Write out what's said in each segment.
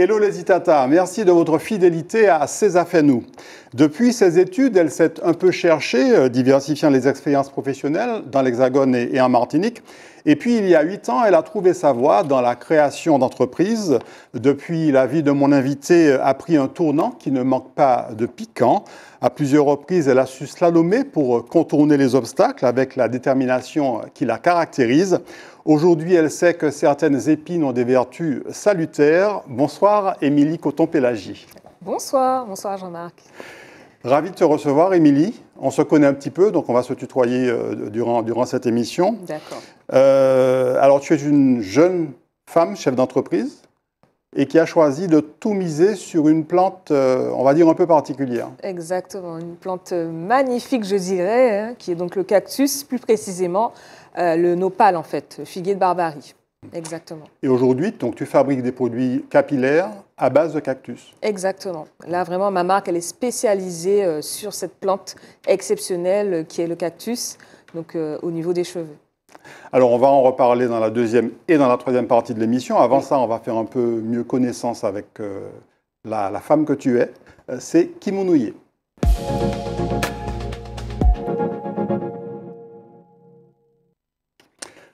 Hello les Itata, merci de votre fidélité à César Fenou. Depuis ses études, elle s'est un peu cherchée, euh, diversifiant les expériences professionnelles dans l'Hexagone et en Martinique. Et puis, il y a huit ans, elle a trouvé sa voie dans la création d'entreprises. Depuis, la vie de mon invité a pris un tournant qui ne manque pas de piquant. À plusieurs reprises, elle a su slalomer pour contourner les obstacles avec la détermination qui la caractérise. Aujourd'hui, elle sait que certaines épines ont des vertus salutaires. Bonsoir, Émilie Coton-Pélagie. Bonsoir, bonsoir Jean-Marc. Ravi de te recevoir, Émilie. On se connaît un petit peu, donc on va se tutoyer euh, durant, durant cette émission. D'accord. Euh, alors, tu es une jeune femme, chef d'entreprise, et qui a choisi de tout miser sur une plante, euh, on va dire, un peu particulière. Exactement, une plante magnifique, je dirais, hein, qui est donc le cactus, plus précisément le nopal, en fait, figuier de Barbarie. Exactement. Et aujourd'hui, donc, tu fabriques des produits capillaires à base de cactus. Exactement. Là, vraiment, ma marque, elle est spécialisée euh, sur cette plante exceptionnelle euh, qui est le cactus, donc euh, au niveau des cheveux. Alors, on va en reparler dans la deuxième et dans la troisième partie de l'émission. Avant ça, on va faire un peu mieux connaissance avec la, femme que tu es. C'est Kimounouye.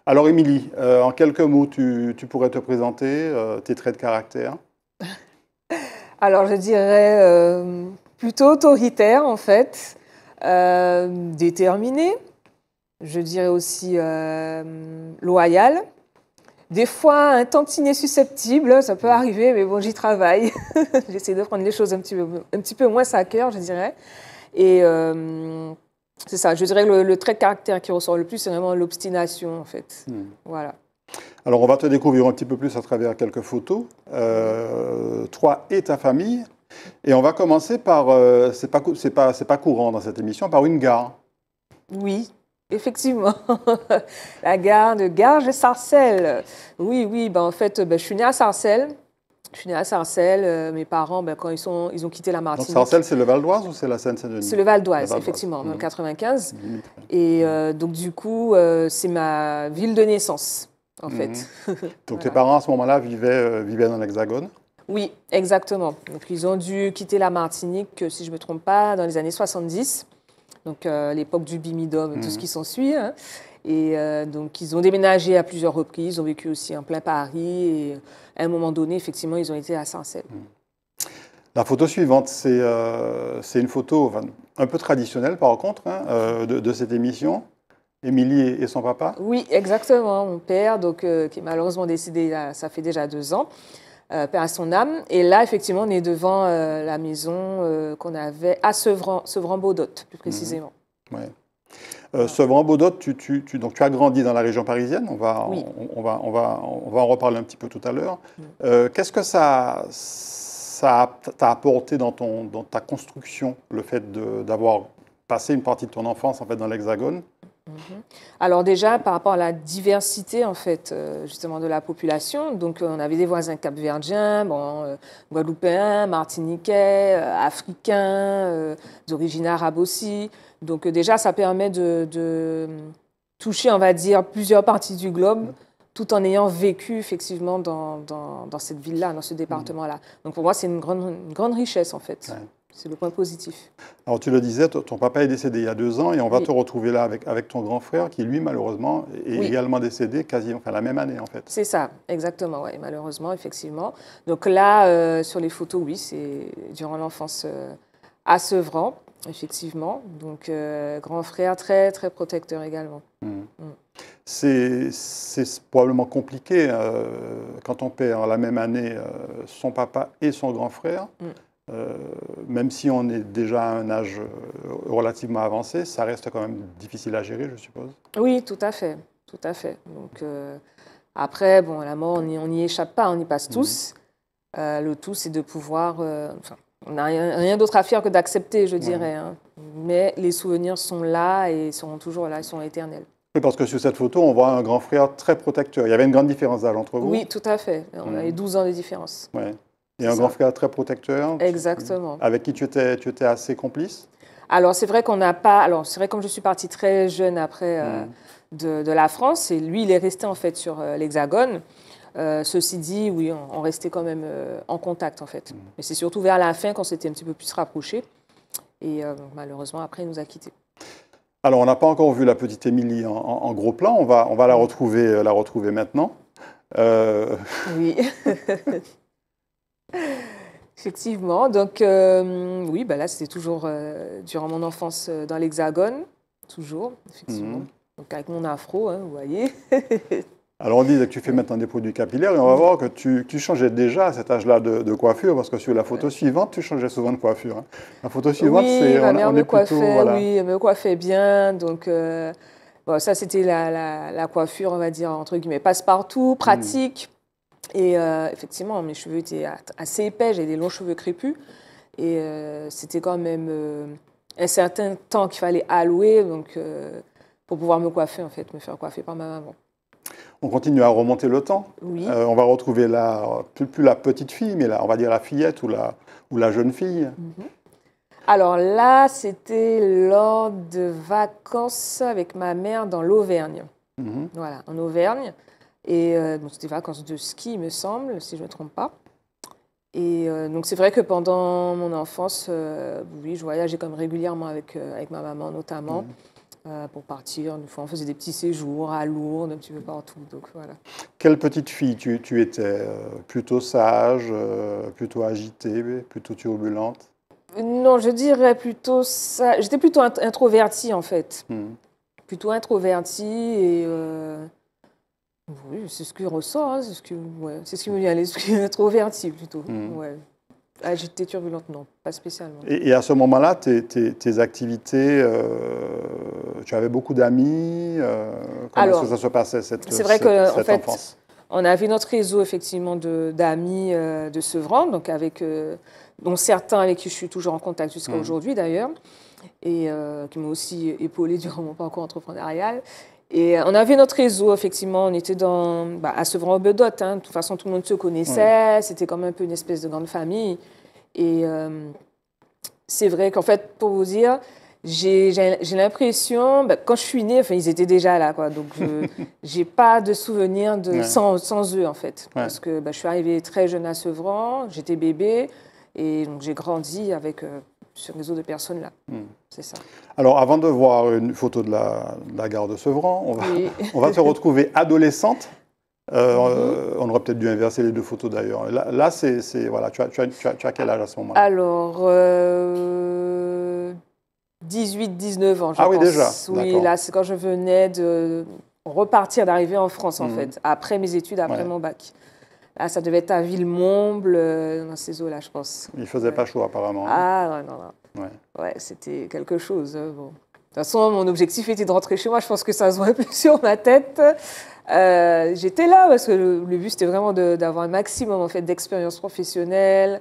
Alors, Émilie, euh, en quelques mots, tu, pourrais te présenter euh, tes traits de caractère Alors, je dirais euh, plutôt autoritaire, en fait, déterminée, je dirais aussi loyale. Des fois, un tantinet susceptible, ça peut arriver, mais bon, j'y travaille. J'essaie de prendre les choses un petit, peu, un petit peu moins à cœur, je dirais. Et c'est ça, je dirais que le, trait de caractère qui ressort le plus, c'est vraiment l'obstination, en fait. Hmm. Voilà. Alors, on va te découvrir un petit peu plus à travers quelques photos. Euh, toi et ta famille. Et on va commencer par, euh, c'est pas, c'est pas, pas courant dans cette émission, par une gare. Oui, Effectivement, la gare de Garges-Sarcelles. Oui, oui, ben en fait, ben, je suis née à Sarcelles. Je suis née à Sarcelles. Euh, mes parents, ben, quand ils, sont, ils ont quitté la Martinique. Sarcelles, c'est le Val d'Oise ou c'est la Seine-Saint-Denis C'est le Val d'Oise, effectivement, en 1995. 95. Et euh, mhm. donc, du coup, euh, c'est ma ville de naissance, en mhm. fait. donc, tes parents, à ce moment-là, vivaient, dans l'Hexagone Oui, exactement. Donc, ils ont dû quitter la Martinique, si je ne me trompe pas, dans les années 70. Donc, l'époque du et tout ce mhm. qui s'ensuit. Hein. Et euh, donc, ils ont déménagé à plusieurs reprises, ils ont vécu aussi en plein Paris. Et à un moment donné, effectivement, ils ont été à saint hmm. La photo suivante, c'est euh, une photo un peu traditionnelle, par contre, hein, euh, de, cette émission. Émilie et, son papa Oui, exactement. Mon père, donc, qui est malheureusement décédé, ça fait déjà deux ans, père à son âme. Et là, effectivement, on est devant la maison qu'on avait à Sevran, sevran plus hmm. précisément. Ouais. Ce euh, Sevran, Baudot, tu, tu, tu, donc, tu as grandi dans la région parisienne, on va, on, va, on, va, on va en reparler un petit peu tout à l'heure. Euh, qu'est-ce que ça ça t'a apporté dans, ton, dans ta construction, le fait d'avoir passé une partie de ton enfance en fait, dans l'Hexagone Mhm. Alors déjà, par rapport à la diversité, en fait, euh, justement, de la population, donc euh, on avait des voisins capverdiens, bon, euh, guadeloupéens, martiniquais, africains, d'origine arabe aussi. Donc déjà, ça permet de, toucher, on va dire, plusieurs parties du globe mhm. tout en ayant vécu effectivement dans, cette ville-là, dans ce mhm. département-là. Donc pour moi, c'est une grande, richesse en fait. C'est le point positif. Alors tu le disais, ton papa est décédé il y a deux ans et on va te retrouver là avec, avec ton grand frère qui, lui, malheureusement, est également décédé quasiment enfin, la même année en fait. C'est ça, exactement, ouais, malheureusement, effectivement. Donc là, euh, sur les photos, oui, c'est durant l'enfance à euh, Sevran, effectivement. Donc euh, grand frère très, très protecteur également. Mmh. Mmh. C'est probablement compliqué quand on perd la même année son papa et son grand frère. Mmh. Euh, même si on est déjà à un âge euh, relativement avancé, ça reste quand même difficile à gérer, je suppose. Oui, tout à fait, tout à fait. Donc euh, après, bon, la mort, on n'y échappe pas, on y passe mhm. tous. le tout, c'est de pouvoir. Enfin, on n'a rien, d'autre à faire que d'accepter, je dirais. Hein. Mais les souvenirs sont là et seront toujours là, ils sont éternels. parce que sur cette photo, on voit un grand frère très protecteur. Il y avait une grande différence d'âge entre vous. Oui, tout à fait. On mhm. avait 12 ans de différence. Ouais. Et un grand frère très protecteur. Exactement. Avec qui tu étais, tu étais assez complice Alors, c'est vrai qu'on n'a pas. Alors, c'est vrai, comme je suis partie très jeune après euh, hmm. de, la France, et lui, il est resté en fait sur euh, l'Hexagone. Euh, ceci dit, oui, on, restait quand même en contact en fait. Hmm. Mais c'est surtout vers la fin qu'on s'était un petit peu plus rapprochés. Et malheureusement, après, il nous a quittés. Alors, on n'a pas encore vu la petite Émilie en, gros plan. On va, on va la, hmm. retrouver, la retrouver maintenant. Oui. Effectivement. Donc, euh, oui, bah là, c'était toujours euh, durant mon enfance euh, dans l'Hexagone. Toujours, effectivement. Mhm. Donc, avec mon afro, hein, vous voyez. Alors, on dit que tu fais maintenant des produits capillaires et on va mhm. voir que tu, changeais déjà à cet âge-là de, coiffure parce que sur la photo suivante, tu changeais souvent de coiffure. Hein. La photo suivante, c'est. Ma mère on, me coiffait, oui, elle me coiffait bien. Donc. ça, c'était la, coiffure, on va dire, entre guillemets, passe-partout, mhm. pratique, et euh, effectivement, mes cheveux étaient assez épais, j'avais des longs cheveux crépus. Et euh, c'était quand même euh, un certain temps qu'il fallait allouer donc, pour pouvoir me coiffer, en fait, me faire coiffer par ma maman. On continue à remonter le temps. Oui. on va retrouver la, plus, la petite fille, mais là, on va dire la fillette ou la, ou la jeune fille. Mm-hmm. Alors là, c'était lors de vacances avec ma mère dans l'Auvergne. Mm-hmm. Voilà, en Auvergne. Et donc euh, c'était vacances de ski, il me semble, si je ne me trompe pas. Et euh, donc c'est vrai que pendant mon enfance, euh, oui, je voyageais comme régulièrement avec, avec ma maman notamment. Mmh. pour partir. Une fois, on faisait des petits séjours à Lourdes, un petit peu partout. Donc, voilà. Quelle petite fille tu, tu étais Plutôt sage, plutôt agitée, plutôt turbulente Non, je dirais plutôt sage. J'étais plutôt introvertie, en fait. Mmh. Plutôt introvertie et oui, c'est ce qui ressort, hein, c'est ce, que, c'est ce qui me vient à l'esprit, introverti plutôt. Mhm. Ouais. Agitée, turbulente, non, pas spécialement. Et, à ce moment-là, tes, tes, activités, euh, tu avais beaucoup d'amis euh, Comment est-ce que ça se passait cette C'est vrai qu'en en fait, on avait notre réseau effectivement d'amis euh, de Sevran, donc avec, dont certains avec qui je suis toujours en contact jusqu'à mhm. aujourd'hui d'ailleurs, et qui m'ont aussi épaulé durant mon parcours entrepreneurial. Et euh, on avait notre réseau, effectivement. On était dans, bah, à Sevran-Bedot. Hein. De toute façon, tout le monde se connaissait. C'était comme un peu une espèce de grande famille. Et euh, c'est vrai qu'en fait, pour vous dire, j'ai l'impression, bah, quand je suis née, enfin, ils étaient déjà là. Quoi, donc, je n'ai pas de souvenir de, sans, sans, eux, en fait. Parce que bah, je suis arrivée très jeune à Sevran. J'étais bébé. Et donc, j'ai grandi avec. Euh, ce réseau de personnes-là. Hmm. C'est ça. Alors, avant de voir une photo de la, gare de Sevran, on va, se retrouver adolescente. Euh, mhm. euh, on aurait peut-être dû inverser les deux photos d'ailleurs. Là, c'est, voilà, tu as, quel âge à ce moment-là Alors, 18-19 euh, ans, je ah, pense. Ah oui, déjà Oui, là, c'est quand je venais de repartir, d'arriver en France, en hmm. fait, après mes études, après mon bac. Ah, ça devait être à Villemomble, euh, dans ces eaux-là, je pense. Il ne faisait pas chaud, apparemment. Ah, non, non, non. Ouais, ouais c'était quelque chose. Hein, bon. De toute façon, mon objectif était de rentrer chez moi. Je pense que ça se voit plus sur ma tête. Euh, j'étais là parce que le, but, c'était vraiment d'avoir un maximum en fait, d'expérience professionnelle.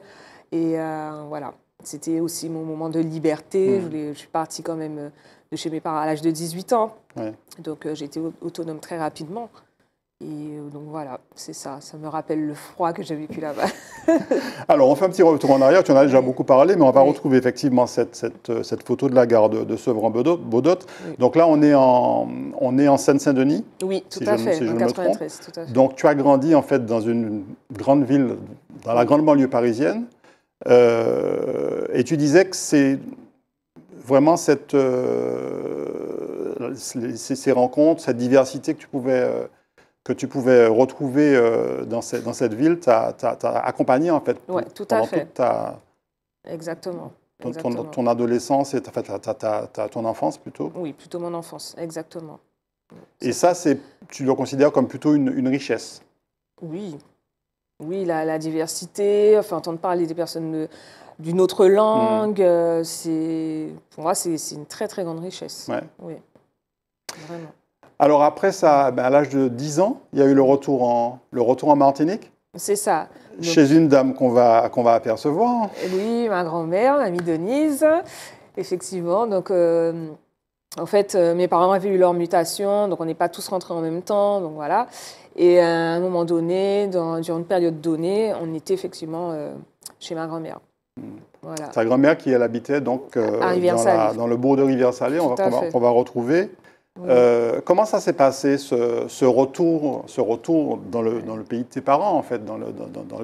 Et euh, voilà, c'était aussi mon moment de liberté. Hmm. Je, suis partie quand même de chez mes parents à l'âge de 18 ans. Ouais. Donc, j'étais autonome très rapidement. Et euh, donc voilà, c'est ça, ça me rappelle le froid que j'ai vécu là-bas. Alors on fait un petit retour en arrière, tu en as déjà beaucoup parlé, mais on va retrouver effectivement cette, euh, cette, photo de la gare de, de Sevran-Beaudot. Donc là on est en, on est en Seine-Saint-Denis Oui, tout, à fait, en 93, tout à fait, Donc tu as grandi en fait dans une grande ville, dans la grande banlieue parisienne, euh, et tu disais que c'est vraiment cette, ces, rencontres, cette diversité que tu pouvais que tu pouvais retrouver euh, dans, cette, dans cette ville t'a accompagné en fait Oui, tout à fait. exactement, ton, adolescence et ta, ta, ta, ton enfance plutôt Oui, plutôt mon enfance, exactement. Et ça, c'est tu le considères comme plutôt une, richesse Oui, oui, la, diversité, enfin entendre parler des personnes d'une autre mm. langue, euh, c'est pour moi c'est une très très grande richesse. Ouais. Oui, vraiment. Alors après, ça, ben, à l'âge de 10 ans, il y a eu le retour en, le retour en Martinique. C'est ça. Chez une dame qu'on va, qu'on va apercevoir. Oui, ma grand-mère, mamie Denise, effectivement. Donc, euh, en fait, euh, mes parents avaient eu leur mutation, donc on n'est pas tous rentrés en même temps, donc voilà. Et euh, à un moment donné, durant une période donnée, on était effectivement chez ma grand-mère. Voilà. Sa grand-mère qui elle habitait donc dans, le bourg de Rivière-Salée, On va, retrouver euh, comment ça s'est passé, ce, retour, ce retour dans le, pays de tes parents, en fait, dans le,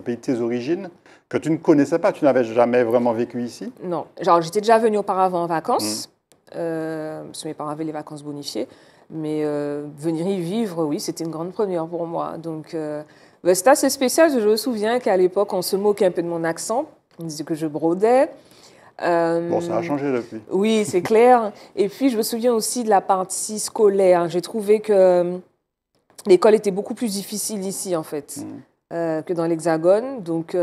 pays de tes origines, que tu ne connaissais pas Tu n'avais jamais vraiment vécu ici Non. Genre, j'étais déjà venue auparavant en vacances, mmh. euh, parce que mes parents avaient les vacances bonifiées. Mais euh, venir y vivre, oui, c'était une grande première pour moi. Donc, bah, c'est assez spécial. Je me souviens qu'à l'époque, on se moquait un peu de mon accent. On disait que je brodais bon, ça a euh, changé depuis. Oui, c'est clair. Et puis, je me souviens aussi de la partie scolaire. J'ai trouvé que euh, l'école était beaucoup plus difficile ici, en fait, mm. euh, que dans l'Hexagone. Donc,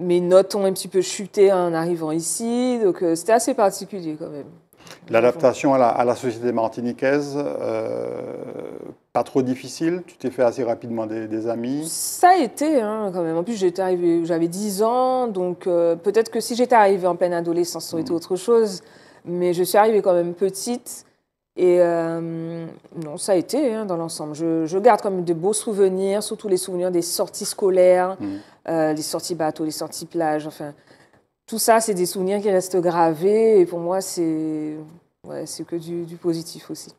mes notes ont un petit peu chuté en arrivant ici. Donc, c'était assez particulier, quand même. L'adaptation à, la, à la, société martiniquaise trop difficile Tu t'es fait assez rapidement des, amis Ça a été, hein, quand même. En plus, j'étais j'avais 10 ans, donc euh, peut-être que si j'étais arrivée en pleine adolescence, ça aurait été hmm. autre chose. Mais je suis arrivée quand même petite. Et euh, non, ça a été hein, dans l'ensemble. Je, garde quand même de beaux souvenirs, surtout les souvenirs des sorties scolaires, hmm. euh, les sorties bateaux, les sorties plages. Enfin, tout ça, c'est des souvenirs qui restent gravés. Et pour moi, c'est ouais, que du positif aussi.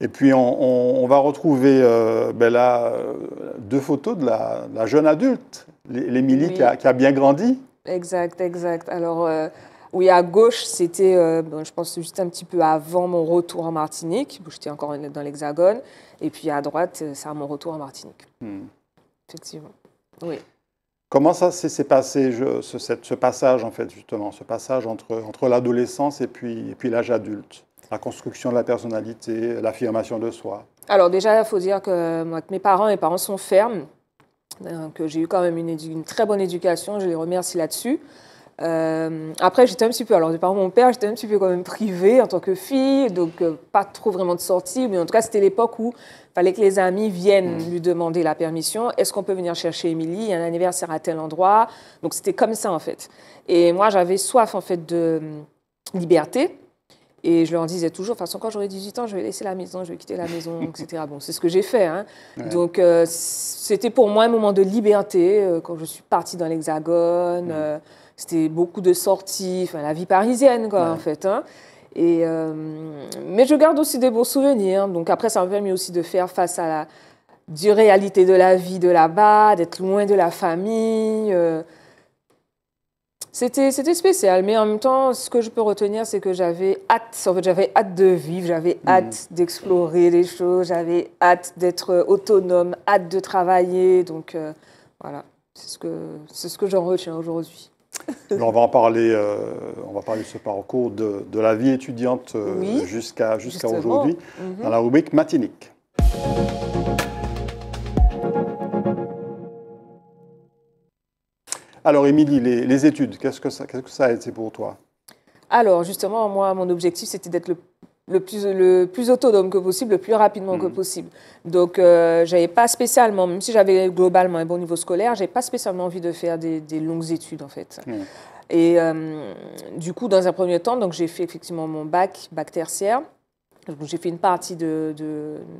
Et puis on, va retrouver euh, ben là, euh, deux photos de la, jeune adulte, l'Émilie qui, a bien grandi. Exact, exact. Alors euh, oui, à gauche, c'était, je pense, juste un petit peu avant mon retour en Martinique, où j'étais encore dans l'Hexagone. Et puis à droite, c'est à mon retour en Martinique. Hmm. Effectivement. Oui. Comment ça s'est passé, ce, passage, en fait, justement, ce passage entre, entre l'adolescence et puis, et puis l'âge adulte la construction de la personnalité, l'affirmation de soi Alors déjà, il faut dire que, moi, mes parents, mes parents sont fermes. Euh, que j'ai eu quand même une, une, très bonne éducation, je les remercie là-dessus. Euh, après, j'étais un petit peu, alors mon père, j'étais un petit peu quand même privée en tant que fille, donc euh, pas trop vraiment de sortie, mais en tout cas, c'était l'époque où il fallait que les amis viennent mm. lui demander la permission. Est-ce qu'on peut venir chercher Émilie Il y a un anniversaire à tel endroit. Donc c'était comme ça en fait. Et moi, j'avais soif en fait de liberté. Et je leur disais toujours, de toute façon, quand j'aurai 18 ans, je vais laisser la maison, je vais quitter la maison, etc. Bon, c'est ce que j'ai fait. Hein. Donc, euh, c'était pour moi un moment de liberté euh, quand je suis partie dans l'Hexagone. Mm. Euh, c'était beaucoup de sorties, enfin, la vie parisienne, quoi, en fait. Hein. Et, mais je garde aussi des beaux souvenirs. Donc, après, ça m'a permis aussi de faire face à la dure réalité de la vie de là-bas, d'être loin de la famille. C'était spécial, mais en même temps, ce que je peux retenir, c'est que j'avais hâte. En j'avais hâte de vivre, j'avais hmm. hâte d'explorer les choses, j'avais hâte d'être autonome, hâte de travailler. Donc euh, voilà, c'est ce que, ce que j'en retiens aujourd'hui. on va en parler, euh, on va parler de ce parcours de, de la vie étudiante euh, jusqu'à jusqu'à aujourd'hui, mhm. dans la rubrique matinique. Alors, Émilie, les, études, qu'est-ce que ça, quest que ça a été pour toi Alors, justement, moi, mon objectif, c'était d'être le plus, le autonome que possible, le plus rapidement que hmm. possible. Donc, je euh, j'avais pas spécialement, même si j'avais globalement un bon niveau scolaire, je n'avais pas spécialement envie de faire des, longues études, en fait. Hmm. Et euh, du coup, dans un premier temps, donc j'ai fait effectivement mon bac, bac tertiaire. J'ai fait une partie de,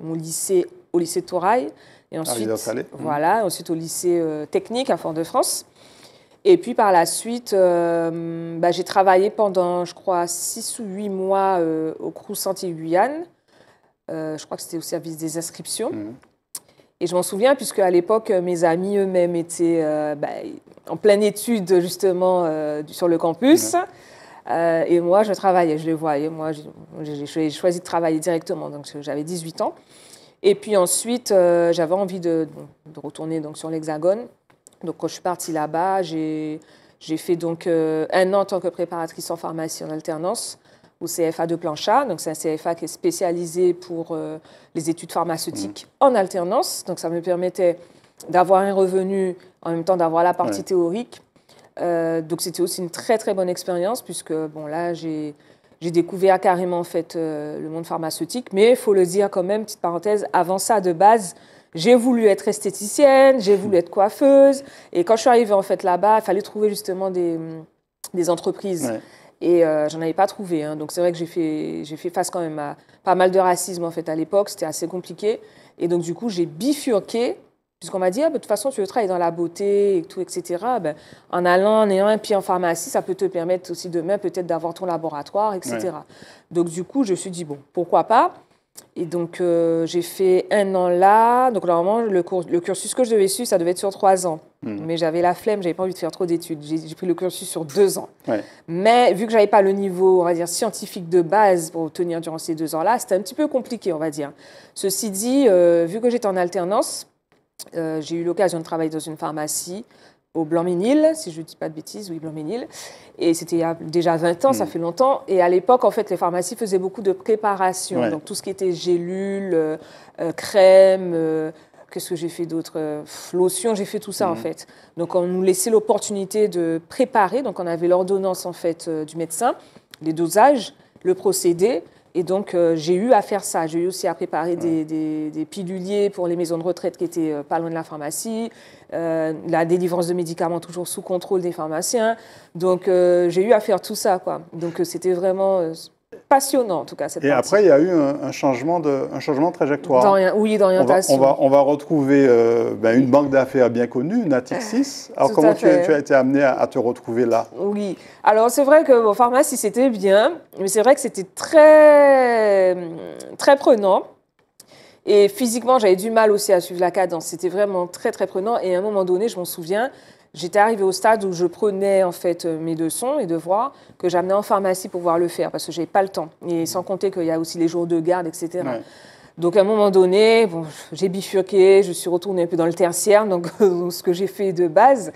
mon lycée au lycée de Touraille. Et ah, ensuite, hmm. voilà, ensuite au lycée euh, technique à Fort-de-France. Et puis par la suite, euh, bah, j'ai travaillé pendant, je crois, six ou huit mois euh, au Crous santé guyane euh, je crois que c'était au service des inscriptions. Mhm. Et je m'en souviens, puisque à l'époque, mes amis eux-mêmes étaient bah, en pleine étude, justement, sur le campus. et moi, je travaillais, je les voyais. Moi, j'ai choisi de travailler directement, donc j'avais 18 ans. Et puis ensuite, j'avais envie de, de, retourner donc, sur l'Hexagone. Donc quand je suis partie là-bas, j'ai fait donc euh, un an en tant que préparatrice en pharmacie en alternance au CFA de Planchat. Donc c'est un CFA qui est spécialisé pour euh, les études pharmaceutiques mmh. en alternance. Donc ça me permettait d'avoir un revenu, en même temps d'avoir la partie théorique. Euh, donc c'était aussi une très très bonne expérience puisque bon là j'ai j'ai découvert carrément en fait le monde pharmaceutique, mais il faut le dire quand même, petite parenthèse, avant ça de base, j'ai voulu être esthéticienne, j'ai voulu être coiffeuse. Et quand je suis arrivée en fait là-bas, il fallait trouver justement des, entreprises. Et euh, j'en avais pas trouvé. Hein. Donc c'est vrai que j'ai fait, face quand même à pas mal de racisme en fait à l'époque. C'était assez compliqué. Et donc du coup, j'ai bifurqué. Puisqu'on m'a dit, ah, bah, de toute façon, tu veux travailler dans la beauté, et tout, etc. Ben, en allant, en ayant un pied en pharmacie, ça peut te permettre aussi demain peut-être d'avoir ton laboratoire, etc. Donc du coup, je me suis dit, bon, pourquoi pas et donc, euh, j'ai fait un an là. Donc, normalement, le, cours, le, cursus que je devais suivre, ça devait être sur trois ans. Hmm. Mais j'avais la flemme, j'avais pas envie de faire trop d'études. J'ai pris le cursus sur deux ans. Mais vu que j'avais pas le niveau, on va dire, scientifique de base pour tenir durant ces deux ans-là, c'était un petit peu compliqué, on va dire. Ceci dit, euh, vu que j'étais en alternance, euh, j'ai eu l'occasion de travailler dans une pharmacie au Blanc-Ménil, si je ne dis pas de bêtises, oui, Blanc-Ménil. Et c'était il y a déjà 20 ans, ça hmm. fait longtemps. Et à l'époque, en fait, les pharmacies faisaient beaucoup de préparation. Donc, tout ce qui était gélules, euh, euh, crème crèmes, euh, qu'est-ce que j'ai fait d'autre Lotion, j'ai fait tout ça, en hmm. fait. Donc, on nous laissait l'opportunité de préparer. Donc, on avait l'ordonnance, en fait, du médecin, les dosages, le procédé. Et donc, j'ai eu à faire ça. J'ai eu aussi à préparer des, piluliers pour les maisons de retraite qui étaient pas loin de la pharmacie. Euh, la délivrance de médicaments toujours sous contrôle des pharmaciens. Donc euh, j'ai eu à faire tout ça. Quoi. Donc euh, c'était vraiment passionnant en tout cas. Cette et après, il y a eu un, changement, de, changement trajectoire. oui, d'orientation. On va, on retrouver ben, une banque d'affaires bien connue, Natixis. Alors comment tu, as été amené à, te retrouver là Oui, alors c'est vrai que au pharmacie c'était bien, mais c'est vrai que c'était très, très prenant. Et physiquement, j'avais du mal aussi à suivre la cadence. C'était vraiment très, très prenant. Et à un moment donné, je m'en souviens, j'étais arrivée au stade où je prenais en fait euh, mes leçons et devoirs que j'amenais en pharmacie pour pouvoir le faire parce que n'avais pas le temps. Et mmh. sans compter qu'il y a aussi les jours de garde, etc. Donc à un moment donné, bon, j'ai bifurqué, je suis retournée un peu dans le tertiaire, donc ce que j'ai fait de base.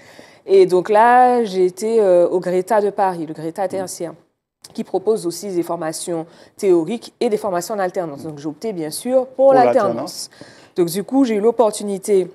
Et donc là, j'ai été euh, au Greta de Paris, le Greta mmh. tertiaire qui propose aussi des formations théoriques et des formations en alternance. Donc j'ai opté bien sûr pour, l'alternance. Donc du coup, j'ai eu l'opportunité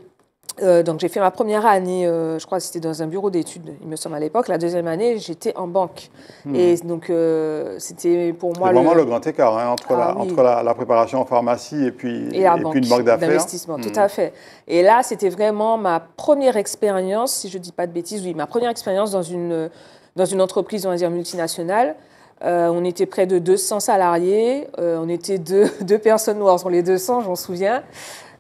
euh, donc j'ai fait ma première année, euh, je crois que c'était dans un bureau d'études, il me semble à l'époque. La deuxième année, j'étais en banque. Hmm. Et donc euh, c'était pour moi... Le... vraiment le grand écart hein, ah entre, la, entre la, préparation en pharmacie et puis, et, puis une banque d'affaires. D'investissement, tout hmm. à fait. Et là, c'était vraiment ma première expérience, si je ne dis pas de bêtises, oui, ma première expérience dans une, dans une entreprise, on va dire, multinationale. Euh, on était près de 200 salariés, euh, on était deux, personnes noires sur les 200, j'en souviens.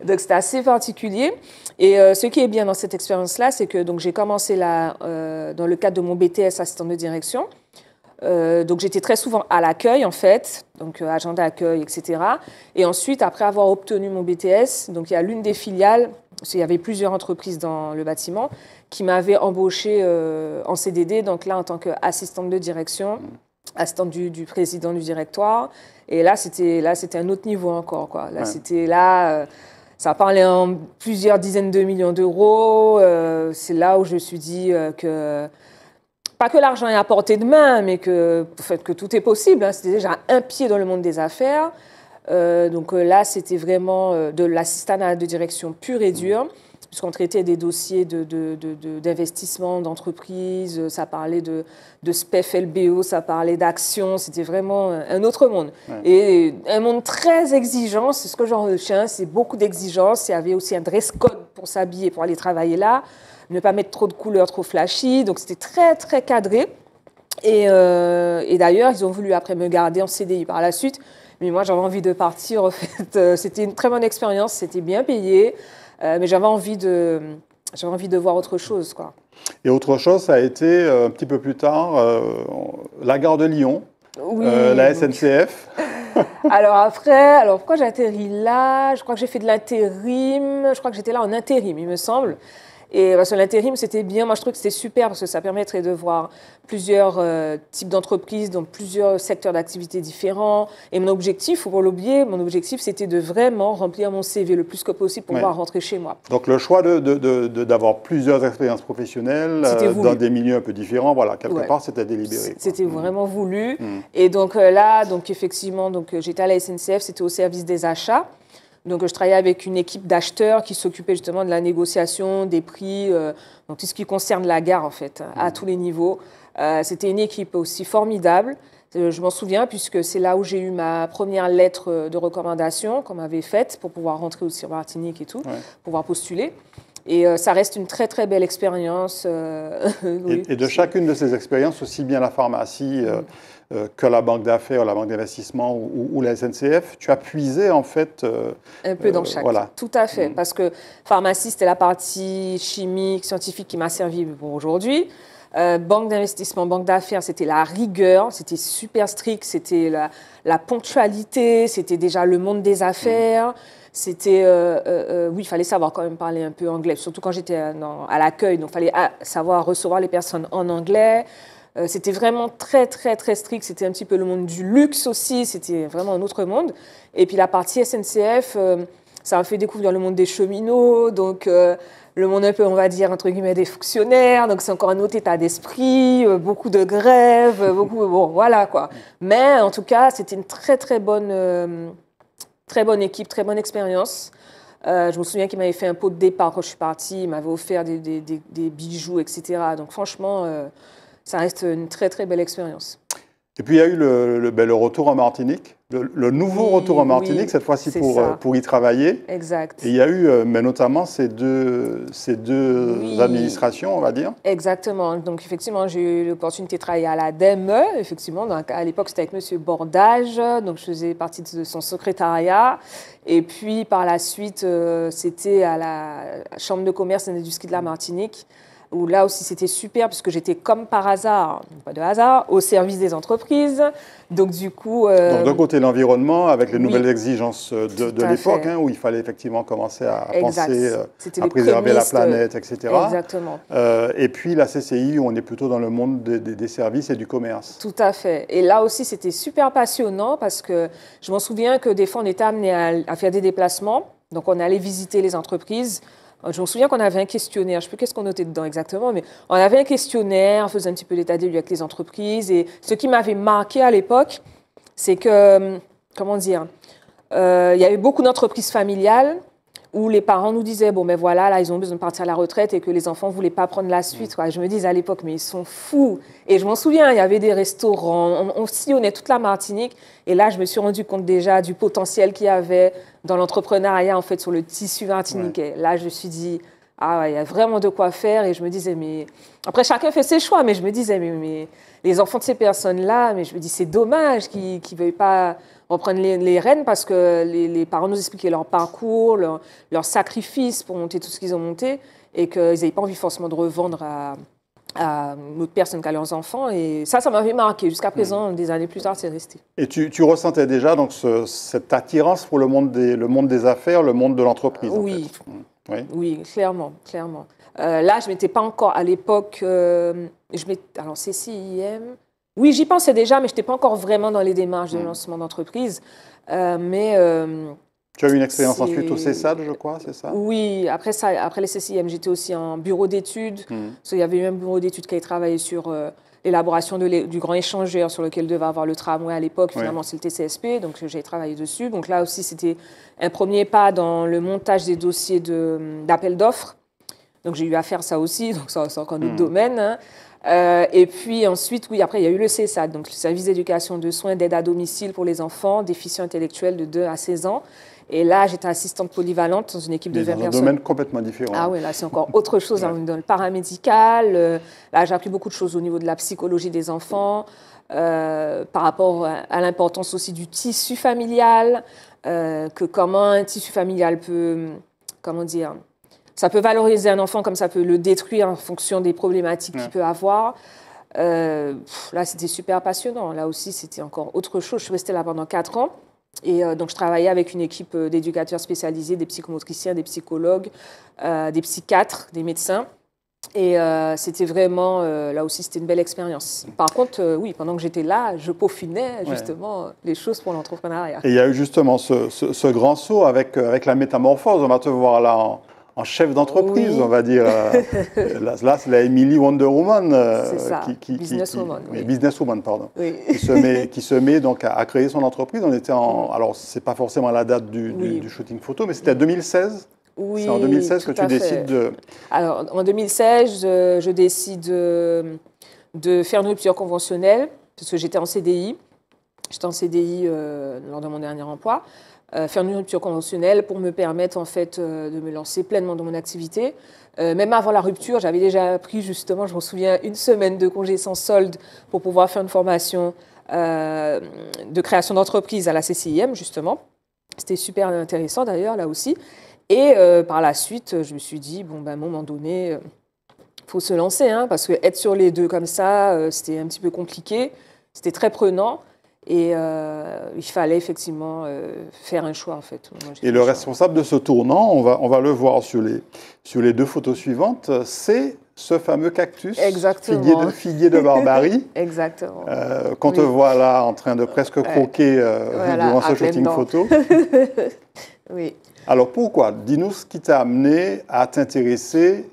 Donc c'était assez particulier. Et euh, ce qui est bien dans cette expérience-là, c'est que donc j'ai commencé là dans le cadre de mon BTS assistant de direction. donc j'étais très souvent à l'accueil en fait, donc agenda accueil, etc. Et ensuite, après avoir obtenu mon BTS, donc il y a l'une des filiales, parce qu'il y avait plusieurs entreprises dans le bâtiment, qui m'avait embauchée en CDD, donc là en tant qu'assistante de direction assistant du, du, président du directoire. Et là, c'était là, c'était un autre niveau encore. Quoi. Là, c'était là. Euh, ça parlait en plusieurs dizaines de millions d'euros. Euh, c'est là où je me suis dit euh, que pas que l'argent est à portée de main, mais que fait que tout est possible. Hein. C'était déjà un pied dans le monde des affaires. donc là, c'était vraiment de l'assistanat de direction pure et mmh. dure puisqu'on traitait des dossiers d'investissement, de, de, d'entreprise, ça parlait de, SPEF LBO, ça parlait d'action, c'était vraiment euh, un autre monde. Et un monde très exigeant, c'est ce que j'en retiens, c'est beaucoup d'exigences, il y avait aussi un dress code pour s'habiller, pour aller travailler là, ne pas mettre trop de couleurs trop flashy, donc c'était très très cadré. Et, euh, et d'ailleurs, ils ont voulu après me garder en CDI par la suite, mais moi j'avais envie de partir, en fait, euh, c'était une très bonne expérience, c'était bien payé. Euh, mais j'avais envie de, j'avais envie de voir autre chose, quoi. Et autre chose, ça a été euh, un petit peu plus tard euh, la gare de Lyon, la SNCF. alors après, alors pourquoi j'atterris là Je crois que j'ai fait de l'intérim. Je crois que j'étais là en intérim, il me semble. Et euh, parce l'intérim, c'était bien. Moi, je trouve que c'était super parce que ça permettrait de voir plusieurs euh, types d'entreprises, donc plusieurs secteurs d'activité différents. Et mon objectif, faut pas l'oublier, mon objectif, c'était de vraiment remplir mon CV le plus que possible pour pouvoir rentrer chez moi. Donc, le choix d'avoir de, de, plusieurs expériences professionnelles euh, dans des milieux un peu différents, voilà, quelque part, c'était délibéré. C'était mmh. vraiment voulu. Mmh. Et donc, là, donc, effectivement, donc, j'étais à la SNCF, c'était au service des achats. Donc, je travaillais avec une équipe d'acheteurs qui s'occupait justement de la négociation, des prix, euh, donc tout ce qui concerne la gare, en fait, à mhm. tous les niveaux. Euh, c'était une équipe aussi formidable. Euh, je m'en souviens puisque c'est là où j'ai eu ma première lettre de recommandation qu'on m'avait faite pour pouvoir rentrer au cirque Martinique et tout, pouvoir postuler. Et ça reste une très très belle expérience. et, de chacune de ces expériences, aussi bien la pharmacie, mhm. Euh, que la banque d'affaires, la banque d'investissement ou, la SNCF. Tu as puisé en fait. Euh, un peu dans euh, chaque. Voilà. Tout à fait. Mm. Parce que pharmacie, c'était la partie chimique, scientifique qui m'a servi pour aujourd'hui. banque d'investissement, banque d'affaires, c'était la rigueur, c'était super strict, c'était la, ponctualité, c'était déjà le monde des affaires. C'était, oui, il fallait savoir quand même parler un peu anglais, surtout quand j'étais à l'accueil, donc il fallait ah, savoir recevoir les personnes en anglais. Euh, c'était vraiment très, très, très strict. C'était un petit peu le monde du luxe aussi. C'était vraiment un autre monde. Et puis la partie SNCF, euh, ça m'a fait découvrir le monde des cheminots, donc euh, le monde un peu, on va dire, entre guillemets, des fonctionnaires. Donc c'est encore un autre état d'esprit, beaucoup de grèves, beaucoup. Bon, voilà quoi. Mais en tout cas, c'était une très, très bonne, très bonne équipe, très bonne expérience. je me souviens qu'il m'avait fait un pot de départ quand je suis partie, il m'avait offert des, bijoux, etc. Donc franchement, ça reste une très très belle expérience. Et puis il y a eu le, retour en Martinique, le, nouveau retour en Martinique, cette fois-ci pour, pour y travailler. Exact. Et il y a eu, euh, mais notamment ces deux, ces deux administrations, on va dire. Exactement. Donc effectivement, j'ai eu l'opportunité de travailler à la DME. effectivement. Donc, à l'époque, c'était avec M. Bordage, donc je faisais partie de son secrétariat. Et puis par la suite, euh, c'était à la Chambre de commerce et d'industrie de la Martinique où là aussi c'était super parce que j'étais comme par hasard, pas de hasard, au service des entreprises. Donc du coup... Euh, Donc d'un côté l'environnement avec les nouvelles exigences euh, de, l'époque hein, où il fallait effectivement commencer à penser euh, à préserver la planète, etc. Exactement. et puis la CCI où on est plutôt dans le monde des, services et du commerce. Tout à fait. Et là aussi c'était super passionnant parce que je m'en souviens que des fois on était amené à, à faire des déplacements. Donc on allait visiter les entreprises. Euh, je me souviens qu'on avait un questionnaire, je ne sais plus qu'est-ce qu'on notait dedans exactement, mais on avait un questionnaire, on faisait un petit peu l'état des lieux avec les entreprises. Et ce qui m'avait marqué à l'époque, c'est que, euh, comment dire, euh, il y avait beaucoup d'entreprises familiales où les parents nous disaient bon mais ben voilà là ils ont besoin de partir à la retraite et que les enfants voulaient pas prendre la suite quoi. Je me disais à l'époque mais ils sont fous et je m'en souviens il y avait des restaurants on, sillonnait toute la Martinique et là je me suis rendu compte déjà du potentiel qu'il y avait dans l'entrepreneuriat en fait sur le tissu martiniquais. Là je me suis dit ah il y a vraiment de quoi faire. Et je me disais, mais après chacun fait ses choix, mais je me disais, mais, les enfants de ces personnes-là, mais je me dis, c'est dommage qu'ils ne veuillent pas reprendre les, rênes parce que les, parents nous expliquaient leur parcours, leur, sacrifice pour monter tout ce qu'ils ont monté et qu'ils n'avaient pas envie forcément de revendre à, à d'autres personne qu'à leurs enfants. Et ça, ça m'avait marqué. Jusqu'à présent, hmm. des années plus tard, c'est resté. Et tu, ressentais déjà donc cette attirance pour le monde des, le monde des affaires, le monde de l'entreprise Oui. Hmm. Oui, clairement, clairement. Euh, là, je m'étais pas encore à l'époque. Euh, alors, CCIM. Oui, j'y pensais déjà, mais je n'étais pas encore vraiment dans les démarches de hmm. lancement d'entreprise. Euh, mais. Euh, tu as eu une expérience ensuite au CESAD, je crois, c'est ça Oui, après, ça, après les CCIM, j'étais aussi en bureau d'études. Hmm. Il y avait eu un bureau d'études qui avait travaillé sur l'élaboration du grand échangeur sur lequel devait avoir le tramway à l'époque. Finalement, c'est le TCSP, donc j'ai travaillé dessus. Donc là aussi, c'était un premier pas dans le montage des dossiers d'appel d'offres. Donc j'ai eu à faire ça aussi, donc ça, c'est encore un autre domaine. Hein. Euh, et puis ensuite, oui, après, il y a eu le CESAD, donc le service d'éducation de soins, d'aide à domicile pour les enfants déficients intellectuels de 2 à 16 ans, et là, j'étais assistante polyvalente dans une équipe de 20 personnes. Dans un domaine complètement différent. Ah oui, là, c'est encore autre chose. Hein, dans le paramédical, euh, là, j'ai appris beaucoup de choses au niveau de la psychologie des enfants, euh, par rapport à, l'importance aussi du tissu familial, euh, que comment un tissu familial peut, comment dire, ça peut valoriser un enfant comme ça peut le détruire en fonction des problématiques qu'il peut avoir. là, c'était super passionnant. Là aussi, c'était encore autre chose. Je suis restée là pendant 4 ans. Et euh, donc, je travaillais avec une équipe euh, d'éducateurs spécialisés, des psychomotriciens, des psychologues, euh, des psychiatres, des médecins. Et c'était vraiment, là aussi, c'était une belle expérience. Par contre, oui, pendant que j'étais là, je peaufinais justement les choses pour l'entrepreneuriat. Et il y a eu justement ce, ce, grand saut avec, avec la métamorphose. On va te voir là en, en chef d'entreprise, on va dire. là, c'est la Emily Wonder Woman. Euh, ça. Qui, qui, businesswoman. pardon. Oui. Qui, se met, qui se met donc à, créer son entreprise. On était en, alors, c'est pas forcément la date du, shooting photo, mais c'était en 2016. Oui, c'est en 2016 que tu décides de... Alors, en 2016, je, décide euh, de, faire une rupture conventionnelle, parce que j'étais en CDI. J'étais en CDI euh, lors de mon dernier emploi. Euh, faire une rupture conventionnelle pour me permettre en fait euh, de me lancer pleinement dans mon activité. Euh, même avant la rupture, j'avais déjà pris justement, je me souviens, une semaine de congé sans solde pour pouvoir faire une formation de création d'entreprise à la CCIM justement. C'était super intéressant d'ailleurs là aussi. Et par la suite, je me suis dit bon ben à un moment donné, faut se lancer hein, parce que être sur les deux comme ça, c'était un petit peu compliqué, c'était très prenant. Et euh, il fallait effectivement euh, faire un choix, en fait. et le responsable de ce tournant, on va, on va le voir sur les, sur les deux photos suivantes, c'est ce fameux cactus Figuier, de, figuier de Barbarie. Exactement. Euh, qu'on te voit là en train de presque croquer durant devant ce shooting photo. oui. Alors pourquoi Dis-nous ce qui t'a amené à t'intéresser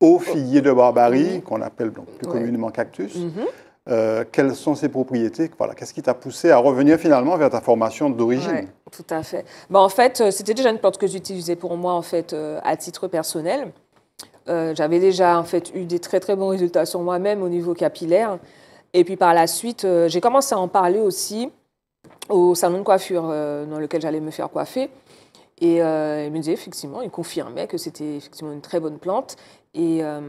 au figuier de Barbarie, mhm. qu'on appelle donc plus communément cactus. Mhm. Euh, quelles sont ses propriétés Qu'est-ce qui t'a poussé à revenir finalement vers ta formation d'origine Tout à fait. Bah, en fait, euh, c'était déjà une plante que j'utilisais pour moi en fait, euh, à titre personnel. J'avais déjà en fait, eu des très très bons résultats sur moi-même au niveau capillaire. Et puis par la suite, j'ai commencé à en parler aussi au salon de coiffure dans lequel j'allais me faire coiffer. Et euh, ils me disaient effectivement, ils confirmaient que c'était effectivement une très bonne plante. Et euh,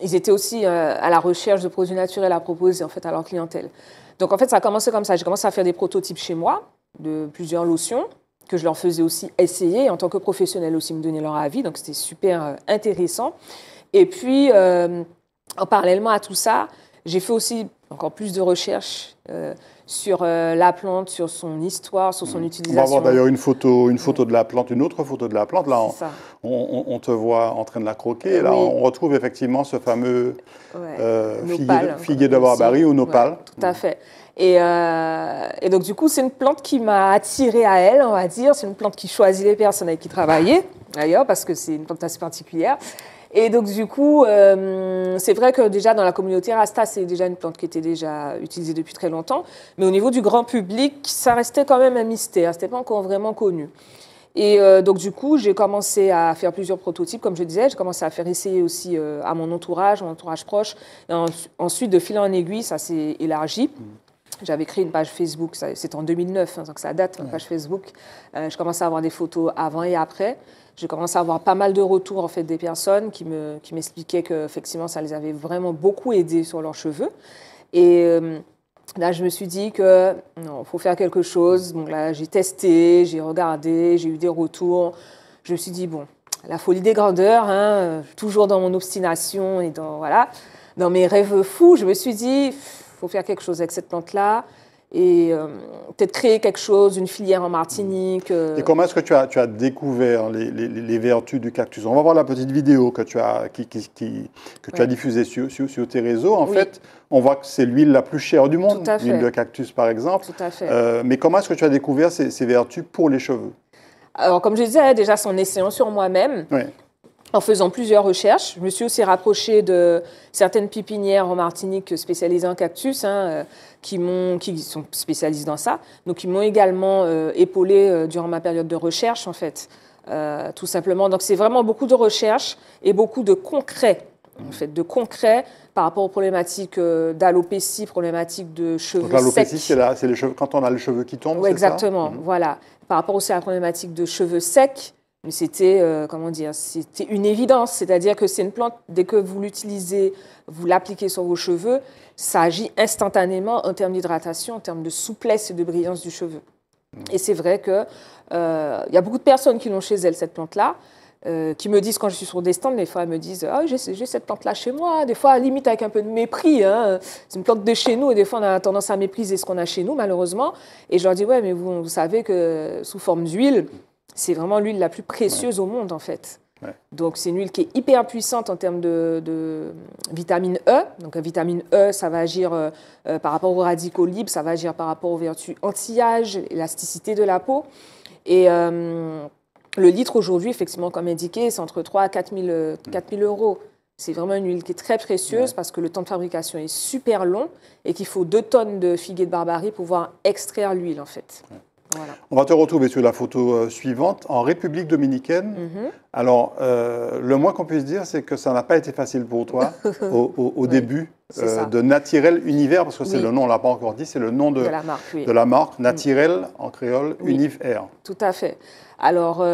ils étaient aussi euh, à la recherche de produits naturels à proposer en fait à leur clientèle. Donc en fait, ça a commencé comme ça. J'ai commencé à faire des prototypes chez moi de plusieurs lotions que je leur faisais aussi essayer. En tant que professionnel aussi, me donner leur avis. Donc c'était super intéressant. Et puis, en parallèlement à tout ça, j'ai fait aussi encore plus de recherches sur euh, la plante, sur son histoire, sur son utilisation. Mm. On va avoir d'ailleurs une photo, une photo de la plante, une autre photo de la plante. Là, on, te voit en train de la croquer. Et là, on retrouve effectivement ce fameux euh, figuier, de Barbarie ou nopal. tout à fait. Et, euh, et, donc, du coup, c'est une plante qui m'a attirée à elle, on va dire. C'est une plante qui choisit les personnes avec qui travailler, d'ailleurs, parce que c'est une plante assez particulière. Et donc, du coup, euh, c'est vrai que déjà dans la communauté Rasta, c'est déjà une plante qui était déjà utilisée depuis très longtemps. Mais au niveau du grand public, ça restait quand même un mystère. C'était pas encore vraiment connu. Et euh, donc, du coup, j'ai commencé à faire plusieurs prototypes, comme je disais. J'ai commencé à faire essayer aussi euh, à mon entourage, mon entourage proche. ensuite, de fil en aiguille, ça s'est élargi. J'avais créé une page Facebook, c'est en 2009, hein, donc ça date, ma page Facebook. je commençais à avoir des photos avant et après j'ai commencé à avoir pas mal de retours en fait des personnes qui me qui m'expliquaient que effectivement ça les avait vraiment beaucoup aidés sur leurs cheveux et euh, Là, je me suis dit que non, faut faire quelque chose. Donc là, j'ai testé, j'ai regardé, j'ai eu des retours. Je me suis dit bon, la folie des grandeurs, hein, toujours dans mon obstination et dans voilà, dans mes rêves fous, je me suis dit faut faire quelque chose avec cette plante-là et euh, peut-être créer quelque chose, une filière en Martinique. Euh. Et comment est-ce que tu as, tu as découvert les, vertus du cactus On va voir la petite vidéo que tu as, que tu as diffusée sur, tes réseaux. En fait, on voit que c'est l'huile la plus chère du monde, l'huile de cactus par exemple. Euh, mais comment est-ce que tu as découvert ces, vertus pour les cheveux alors, comme je disais, déjà son essayant sur moi-même, Oui en faisant plusieurs recherches. Je me suis aussi rapprochée de certaines pépinières en Martinique spécialisées en cactus, hein, euh, qui, qui sont spécialisées dans ça, donc ils m'ont également épaulé euh, épaulée euh, durant ma période de recherche, en fait, tout simplement. Donc c'est vraiment beaucoup de recherches et beaucoup de concrets. en fait, de concret par rapport aux problématiques d'alopécie, problématiques de cheveux secs. secs. L'alopécie, c'est quand on a les cheveux qui tombent, c'est Exactement, ça mhm. voilà. Par rapport aussi à la problématique de cheveux secs, mais c'était, euh, comment dire, c'était une évidence. C'est-à-dire que c'est une plante, dès que vous l'utilisez, vous l'appliquez sur vos cheveux, ça agit instantanément en termes d'hydratation, en termes de souplesse et de brillance du cheveu. Mm. Et c'est vrai qu'il euh, y a beaucoup de personnes qui l'ont chez elles, cette plante-là. Euh, qui me disent quand je suis sur des stands, des fois elles me disent ah, j'ai cette plante-là chez moi, des fois limite avec un peu de mépris, hein. c'est une plante de chez nous et des fois on a tendance à mépriser ce qu'on a chez nous malheureusement. Et je leur dis ouais mais vous savez que sous forme d'huile, c'est vraiment l'huile la plus précieuse au monde, en fait. Donc, c'est une huile qui est hyper puissante en termes de, vitamine E. Donc, la vitamine E, ça va agir euh, euh, par rapport aux radicaux libres, ça va agir par rapport aux vertus anti-âge, élasticité de la peau. Et euh, le litre aujourd'hui, effectivement, comme indiqué, c'est entre 3 à 4 000, 4 euros. C'est vraiment une huile qui est très précieuse parce que le temps de fabrication est super long et qu'il faut 2 tonnes de figuier de barbarie pour pouvoir extraire l'huile, en fait. On va te retrouver sur la photo euh, suivante en République dominicaine. Mhm. Alors, euh, le moins qu'on puisse dire, c'est que ça n'a pas été facile pour toi au, début euh, de Naturel Univers, parce que c'est le nom, on ne l'a pas encore dit, c'est le nom de, la marque, mm. Naturel en créole Univair. Tout à fait. Alors,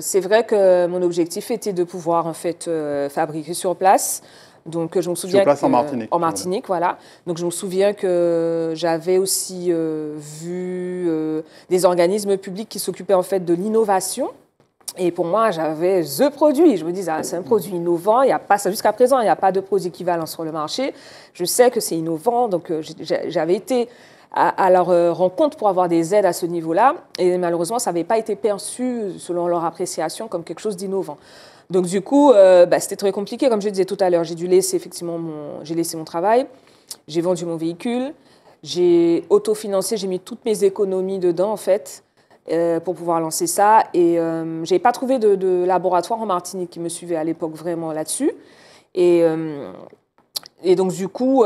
c'est vrai que mon objectif était de pouvoir en fait fabriquer sur place. Donc je me souviens. que, en Martinique. voilà. Donc je me souviens que j'avais aussi euh, vu euh, des organismes publics qui s'occupaient en fait de l'innovation. Et pour moi, j'avais ce produit. Je me disais, ah, c'est un produit innovant. Il y a pas jusqu'à présent. Il n'y a pas de produit équivalent sur le marché. Je sais que c'est innovant. Donc euh, j'avais été à, leur rencontre pour avoir des aides à ce niveau-là. Et malheureusement, ça n'avait pas été perçu, selon leur appréciation, comme quelque chose d'innovant. Donc du coup, euh, bah, c'était très compliqué. Comme je disais tout à l'heure, j'ai dû laisser effectivement mon, j'ai laissé mon travail, j'ai vendu mon véhicule, j'ai autofinancé, j'ai mis toutes mes économies dedans en fait euh, pour pouvoir lancer ça. Et je euh, j'ai pas trouvé de, laboratoire en Martinique qui me suivait à l'époque vraiment là-dessus. Et et donc, du coup,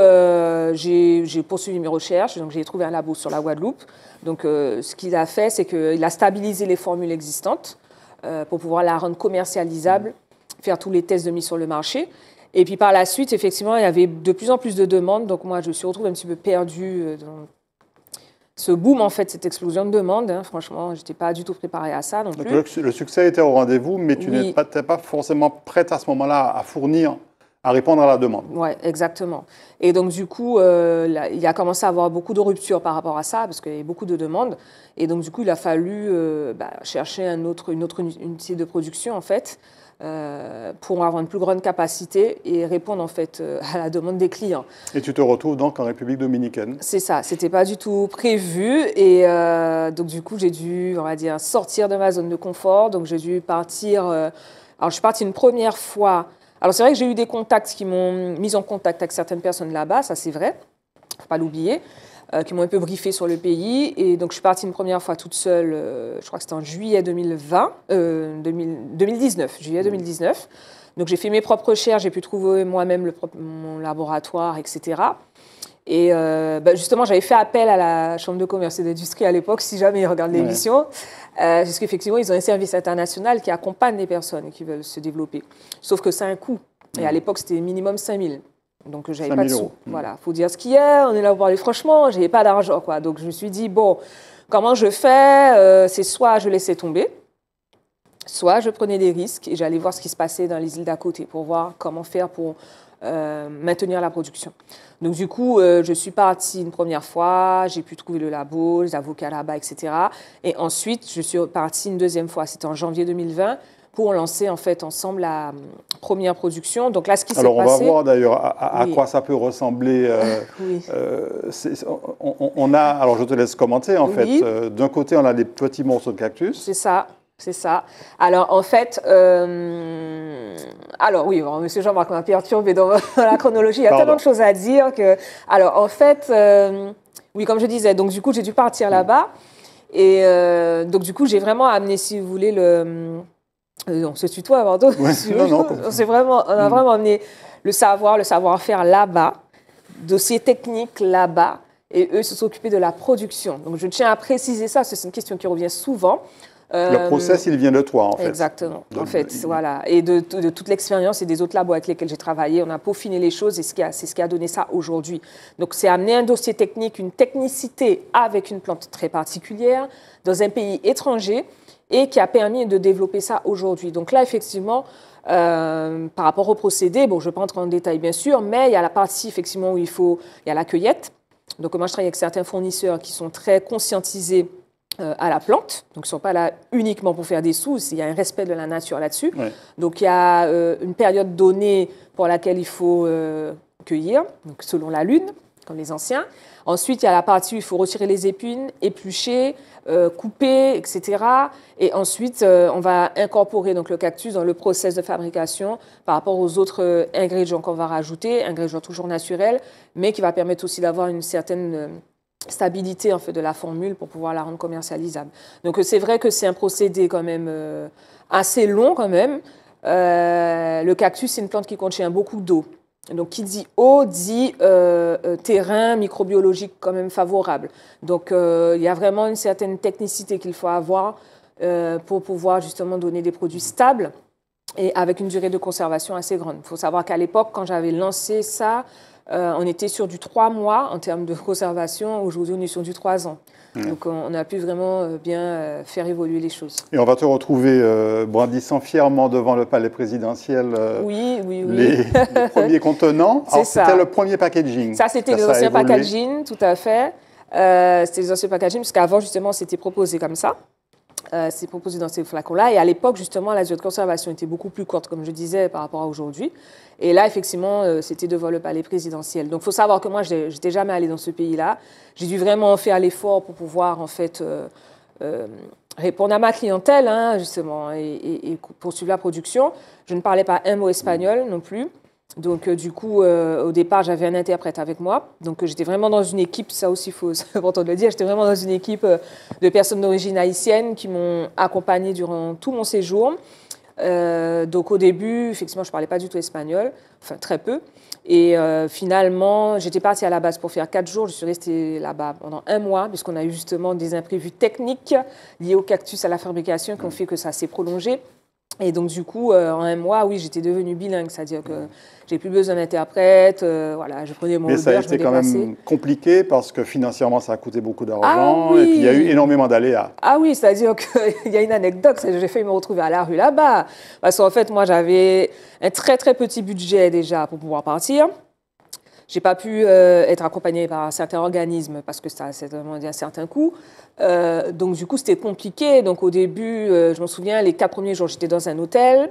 j'ai poursuivi mes recherches. Donc, j'ai trouvé un labo sur la Guadeloupe. Donc, ce qu'il a fait, c'est qu'il a stabilisé les formules existantes. Euh, pour pouvoir la rendre commercialisable, faire tous les tests de mise sur le marché. Et puis par la suite, effectivement, il y avait de plus en plus de demandes. Donc moi, je me suis retrouvée un petit peu perdu. Euh, dans ce boom, en fait, cette explosion de demandes. Hein. Franchement, je n'étais pas du tout préparé à ça Donc le, succès était au rendez-vous, mais tu n'étais pas, forcément prête à ce moment-là à fournir à répondre à la demande. Oui, exactement. Et donc, du coup, euh, il a commencé à avoir beaucoup de ruptures par rapport à ça, parce qu'il y avait beaucoup de demandes. Et donc, du coup, il a fallu euh, bah, chercher un autre, une autre unité de production, en fait, euh, pour avoir une plus grande capacité et répondre, en fait, à la demande des clients. Et tu te retrouves donc en République dominicaine C'est ça, c'était pas du tout prévu. Et donc, du coup, j'ai dû, on va dire, sortir de ma zone de confort. Donc, j'ai dû partir. alors, je suis partie une première fois alors c'est vrai que j'ai eu des contacts qui m'ont mis en contact avec certaines personnes là-bas, ça c'est vrai, faut pas l'oublier, euh, qui m'ont un peu briefé sur le pays. Et donc je suis partie une première fois toute seule, euh, je crois que c'était en juillet 2020, 2019, euh, juillet 2019. Donc j'ai fait mes propres recherches, j'ai pu trouver moi-même mon laboratoire, etc. Et euh, bah, justement, j'avais fait appel à la Chambre de commerce et d'industrie à l'époque, si jamais ils regardent l'émission, euh, parce qu'effectivement, ils ont un service international qui accompagne les personnes qui veulent se développer. Sauf que c'est un coût. Et à l'époque, c'était minimum 5 000. Donc, euh, j'avais pas de euros. sous. Voilà, faut dire ce qu'il y a. On est là pour parler. franchement. J'avais pas d'argent, quoi. Donc, je me suis dit, bon, comment je fais C'est soit je laissais tomber, soit je prenais des risques et j'allais voir ce qui se passait dans les îles d'à côté pour voir comment faire pour euh, maintenir la production. Donc du coup, euh, je suis partie une première fois, j'ai pu trouver le labo, les avocats là-bas, etc. Et ensuite, je suis partie une deuxième fois, c'était en janvier 2020, pour lancer en fait ensemble la euh, première production. Donc là, ce qui s'est passé... Alors on va voir d'ailleurs à, quoi ça peut ressembler. on, a, alors je te laisse commenter en fait, d'un côté on a des petits morceaux de cactus. C'est ça. C'est ça. Alors, en fait, euh, alors oui, M. Monsieur Jean-Marc m'a perturbé dans, la chronologie. Il y a tellement de choses à dire que, alors, en fait, euh, oui, comme je disais, donc du coup, j'ai dû partir mm. là-bas. Et euh, donc, du coup, j'ai vraiment amené, si vous voulez, le. on se tutoie, avant d'autres. Ouais. vraiment, on a mm. vraiment amené le savoir, le savoir-faire là-bas, dossier technique là-bas. Et eux se sont occupés de la production. Donc, je tiens à préciser ça, c'est une question qui revient souvent. Le euh, process, il vient de toi, en fait. Exactement, en fait, voilà. Et de, toute l'expérience et des autres labos avec lesquels j'ai travaillé, on a peaufiné les choses et c'est ce qui a donné ça aujourd'hui. Donc, c'est amener un dossier technique, une technicité avec une plante très particulière dans un pays étranger et qui a permis de développer ça aujourd'hui. Donc là, effectivement, euh, par rapport au procédé, bon, je ne vais pas entrer en détail, bien sûr, mais il y a la partie, effectivement, où il faut, il y a la cueillette. Donc moi, je travaille avec certains fournisseurs qui sont très conscientisés euh, à la plante. Donc, ils ne sont pas là uniquement pour faire des sous, il y a un respect de la nature là-dessus. Donc, il y a euh, une période donnée pour laquelle il faut euh, cueillir, donc selon la lune, comme les anciens. Ensuite, il y a la partie où il faut retirer les épines, éplucher, couper, etc. Et ensuite, on va incorporer donc, le cactus dans le process de fabrication par rapport aux autres ingrédients qu'on va rajouter, ingrédients toujours naturels, mais qui va permettre aussi d'avoir une certaine stabilité en fait de la formule pour pouvoir la rendre commercialisable. Donc euh, c'est vrai que c'est un procédé quand même euh, assez long quand même. Euh, le cactus c'est une plante qui contient beaucoup d'eau. Donc qui dit eau dit terrain microbiologique quand même favorable. Donc il y a vraiment une certaine technicité qu'il faut avoir pour pouvoir justement donner des produits stables et avec une durée de conservation assez grande. Il faut savoir qu'à l'époque quand j'avais lancé ça, euh, on était sur du 3 mois en termes de conservation. Aujourd'hui, on est sur du 3 ans. Donc, on, a pu vraiment euh, bien euh, faire évoluer les choses. Et on va te retrouver brandissant fièrement devant le palais présidentiel oui, Les, premiers contenants. C'était le premier packaging. Ça, c'était les anciens packaging, tout à fait. c'était les anciens packaging, parce qu'avant, justement, c'était proposé comme ça c'est euh, proposé dans ces flacons-là. Et à l'époque, justement, la durée de conservation était beaucoup plus courte, comme je disais, par rapport à aujourd'hui. Et là, effectivement, euh, c'était devant le palais présidentiel. Donc, il faut savoir que moi, je n'étais jamais allée dans ce pays-là. J'ai dû vraiment faire l'effort pour pouvoir, en fait, euh, répondre à ma clientèle, hein, justement, et poursuivre la production. Je ne parlais pas un mot espagnol non plus. Donc, euh, du coup, euh, au départ, j'avais un interprète avec moi. Donc, euh, j'étais vraiment dans une équipe, ça aussi, faut, de le dire, j'étais vraiment dans une équipe de personnes d'origine haïtienne qui m'ont accompagnée durant tout mon séjour. donc, au début, effectivement, je ne parlais pas du tout espagnol, enfin très peu. Et finalement, j'étais partie à la base pour faire quatre jours. Je suis restée là-bas pendant un mois, puisqu'on a eu justement des imprévus techniques liés au cactus à la fabrication qui ont mm. fait que ça s'est prolongé. Et donc, du coup, euh, en un mois, oui, j'étais devenue bilingue, c'est-à-dire que j'ai plus besoin d'interprète, euh, voilà, je prenais mon Mais ça a été quand même compliqué parce que financièrement, ça a coûté beaucoup d'argent ah et puis il y a eu énormément d'aléas. Ah oui, c'est-à-dire qu'il y a une anecdote, j'ai failli me retrouver à la rue là-bas. Parce qu'en fait, moi, j'avais un très, très petit budget déjà pour pouvoir partir. J'ai pas pu euh, être accompagnée par certains organismes parce que ça, a demandait un certain coût. Euh, donc du coup, c'était compliqué. Donc au début, euh, je m'en souviens, les quatre premiers jours, j'étais dans un hôtel.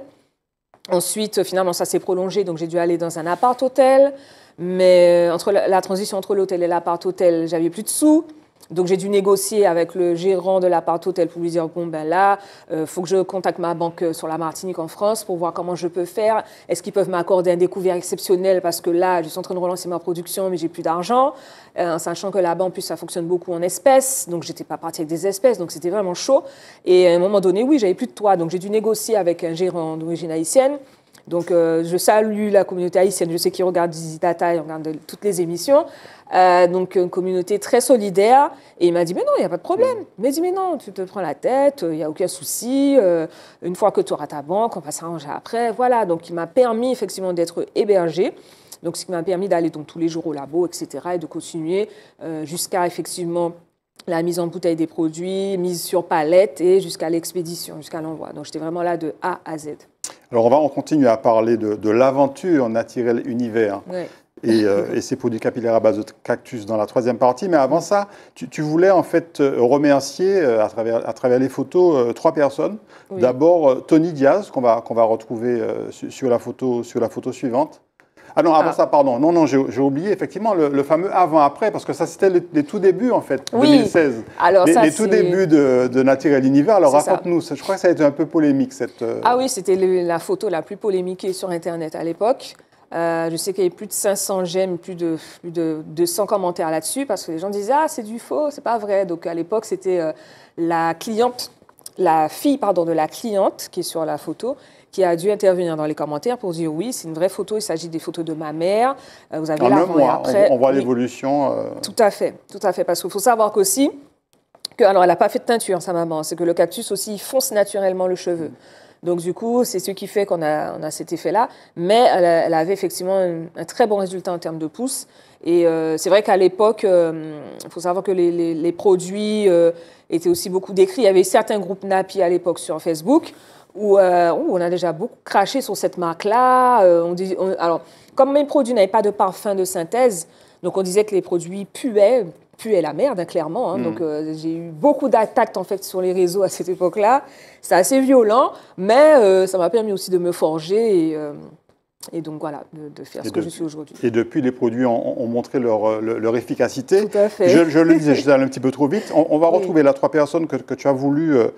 Ensuite, finalement, ça s'est prolongé, donc j'ai dû aller dans un appart hôtel. Mais entre la, la transition entre l'hôtel et l'appart hôtel, j'avais plus de sous. Donc j'ai dû négocier avec le gérant de l'appart hôtel pour lui dire bon ben là, euh, faut que je contacte ma banque euh, sur la Martinique en France pour voir comment je peux faire. Est-ce qu'ils peuvent m'accorder un découvert exceptionnel parce que là, je suis en train de relancer ma production mais j'ai plus d'argent, euh, en sachant que la banque en plus ça fonctionne beaucoup en espèces, donc j'étais pas partie avec des espèces, donc c'était vraiment chaud. Et à un moment donné, oui, j'avais plus de toit, donc j'ai dû négocier avec un gérant d'origine haïtienne. Donc, euh, je salue la communauté haïtienne. Je sais qu'ils regardent Data, et regardent toutes les émissions. Euh, donc, une communauté très solidaire. Et il m'a dit, mais non, il n'y a pas de problème. Mm. Il m'a dit, mais non, tu te prends la tête, il n'y a aucun souci. Euh, une fois que tu auras ta banque, on va s'arranger après. Voilà. Donc, il m'a permis effectivement d'être hébergé. Donc, ce qui m'a permis d'aller tous les jours au labo, etc., et de continuer jusqu'à effectivement la mise en bouteille des produits, mise sur palette et jusqu'à l'expédition, jusqu'à l'envoi. Donc, j'étais vraiment là de A à Z. Alors on continue à parler de, l'aventure naturelle univers. Et, euh, et, ses produits capillaires à base de cactus dans la troisième partie. Mais avant ça, tu, voulais en fait euh, remercier euh, à, travers, les photos trois personnes. D'abord Tony Diaz qu'on va, qu'on va retrouver sur, la photo, sur la photo suivante. Ah non, avant ah. ça, pardon. Non, non, j'ai oublié effectivement le, fameux avant-après, parce que ça, c'était les, tout débuts, en fait, en 2016. Alors, les, tout débuts de, de Nature et l'univers. Alors raconte-nous, je crois que ça a été un peu polémique, cette... Euh, ah oui, c'était la photo la plus polémiquée sur Internet à l'époque. Euh, je sais qu'il y avait plus de 500 j'aime, plus de, plus de 200 commentaires là-dessus, parce que les gens disaient Ah, c'est du faux, c'est pas vrai. Donc à l'époque, c'était euh, la cliente, la fille pardon, de la cliente qui est sur la photo, qui a dû intervenir dans les commentaires pour dire oui, c'est une vraie photo, il s'agit des photos de ma mère. Euh, vous avez ah, mois, après. On, voit l'évolution. Euh. Tout à fait, tout à fait. Parce qu'il faut savoir qu'aussi, que, alors elle n'a pas fait de teinture, sa maman, c'est que le cactus aussi, fonce naturellement le cheveu. Mm. Donc, du coup, c'est ce qui fait qu'on a, on a cet effet-là. Mais elle, avait effectivement un, très bon résultat en termes de pouces. Et euh, c'est vrai qu'à l'époque, il faut savoir que les, produits étaient aussi beaucoup décrits. Il y avait certains groupes NAPI à l'époque sur Facebook euh, où, on a déjà beaucoup craché sur cette marque-là. Euh, on alors, comme mes produits n'avaient pas de parfum de synthèse, donc on disait que les produits puaient, puaient la merde, hein, clairement. Hein. Mm. Donc euh, j'ai eu beaucoup d'attaques en fait sur les réseaux à cette époque-là. C'est assez violent, mais ça m'a permis aussi de me forger et donc voilà, de, faire ce que je suis aujourd'hui. Et depuis, les produits ont, montré euh, leur, efficacité. Tout à fait. Je, le disais, je allé un petit peu trop vite. On, va retrouver oui. trois personnes que, tu as voulu euh,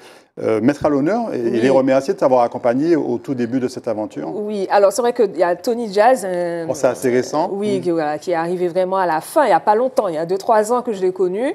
euh, mettre à l'honneur et, les remercier de t'avoir accompagné au tout début de cette aventure. Oui, alors c'est vrai qu'il y a Tony Jazz. Oh, c'est assez récent. oui, mm. qui, qui, est arrivé vraiment à la fin, il n'y a pas longtemps, il y a 2-3 ans que je l'ai connu.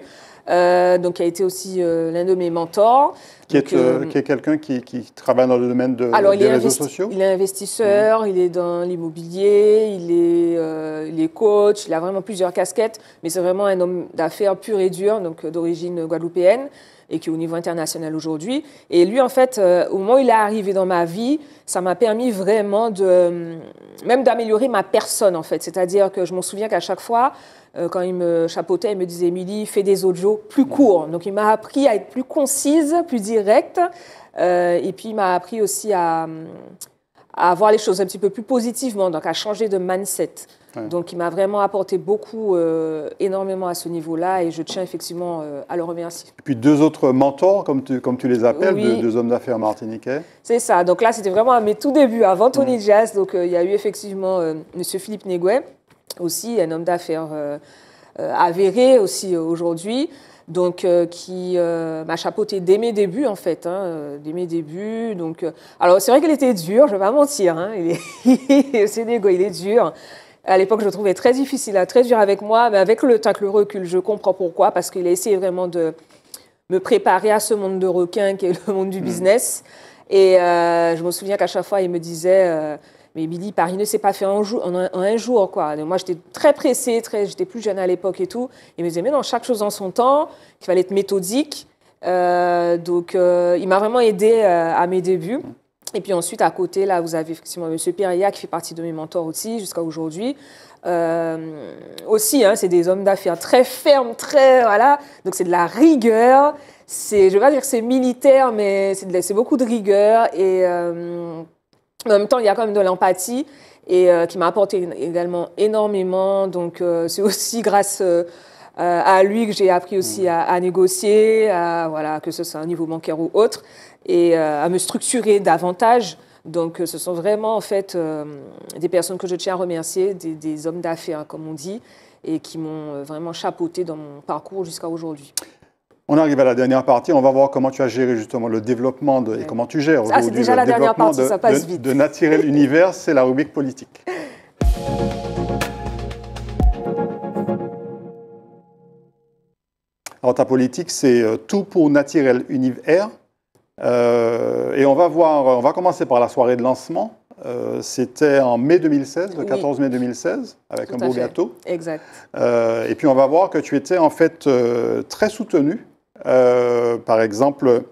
Euh, donc qui a été aussi euh, l'un de mes mentors. Qui est, euh, quelqu'un qui, travaille dans le domaine de, des réseaux sociaux Il est investisseur, il est dans l'immobilier, il, est, il coach, il a vraiment plusieurs casquettes, mais c'est vraiment un homme d'affaires pur et dur, donc d'origine guadeloupéenne et qui est au niveau international aujourd'hui. Et lui, en fait, euh, au moment où il est arrivé dans ma vie, ça m'a permis vraiment de, euh, même d'améliorer ma personne, en fait. C'est-à-dire que je m'en souviens qu'à chaque fois, euh, quand il me chapeautait, il me disait, Émilie, fais des audios plus courts. Donc, il m'a appris à être plus concise, plus directe. et puis, il m'a appris aussi à, à, voir les choses un petit peu plus positivement, donc à changer de mindset. Donc il m'a vraiment apporté beaucoup, euh, énormément à ce niveau-là et je tiens effectivement euh, à le remercier. Et puis deux autres mentors, comme tu, les appelles, deux, hommes d'affaires martiniquais. C'est ça, donc là c'était vraiment à mes tout débuts, avant Tony Jazz, mm. donc euh, il y a eu effectivement M. Philippe Néguet, aussi un homme d'affaires avéré aussi aujourd'hui donc qui m'a chapeauté dès mes débuts en fait, hein, dès mes débuts. Donc, alors c'est vrai qu'il était dur, je vais pas mentir, hein, il c'est il est dur, à l'époque, je le trouvais très difficile, hein, très dur avec moi, mais avec le tac, recul, je comprends pourquoi, parce qu'il a essayé vraiment de me préparer à ce monde de requins qui est le monde du hmm. business. Et euh, je me souviens qu'à chaque fois, il me disait, euh, mais Billy, Paris ne s'est pas fait en, un, en un, jour, quoi. moi, j'étais très pressée, très, j'étais plus jeune à l'époque et tout. Il me disait, mais non, chaque chose en son temps, qu'il fallait être méthodique. Euh, donc, il m'a vraiment aidé à mes débuts. Hmm. Et puis ensuite, à côté, là, vous avez effectivement M. Perria qui fait partie de mes mentors aussi jusqu'à aujourd'hui. Euh, aussi, hein, c'est des hommes d'affaires très fermes, très. Voilà. Donc c'est de la rigueur. je ne vais pas dire que c'est militaire, mais c'est, beaucoup de rigueur. Et euh, en même temps, il y a quand même de l'empathie et euh, qui m'a apporté également énormément. Donc c'est aussi grâce. à lui que j'ai appris aussi mmh. à, négocier, voilà, que ce soit au niveau bancaire ou autre et euh, à me structurer davantage. Donc, euh, ce sont vraiment en fait euh, des personnes que je tiens à remercier, des, hommes d'affaires, comme on dit, et qui m'ont vraiment chapeauté dans mon parcours jusqu'à aujourd'hui. On arrive à la dernière partie. On va voir comment tu as géré justement le développement et comment tu gères ah, déjà la développement partie, de, ça passe vite. de Naturel Univers. C'est la rubrique politique. Alors ta politique, c'est tout pour Naturel Univers. Euh, et on va voir, on va commencer par la soirée de lancement. Euh, c'était en mai 2016, le 14 mai 2016, avec un beau gâteau. Exact. Euh, et puis on va voir que tu étais en fait très soutenu. par exemple,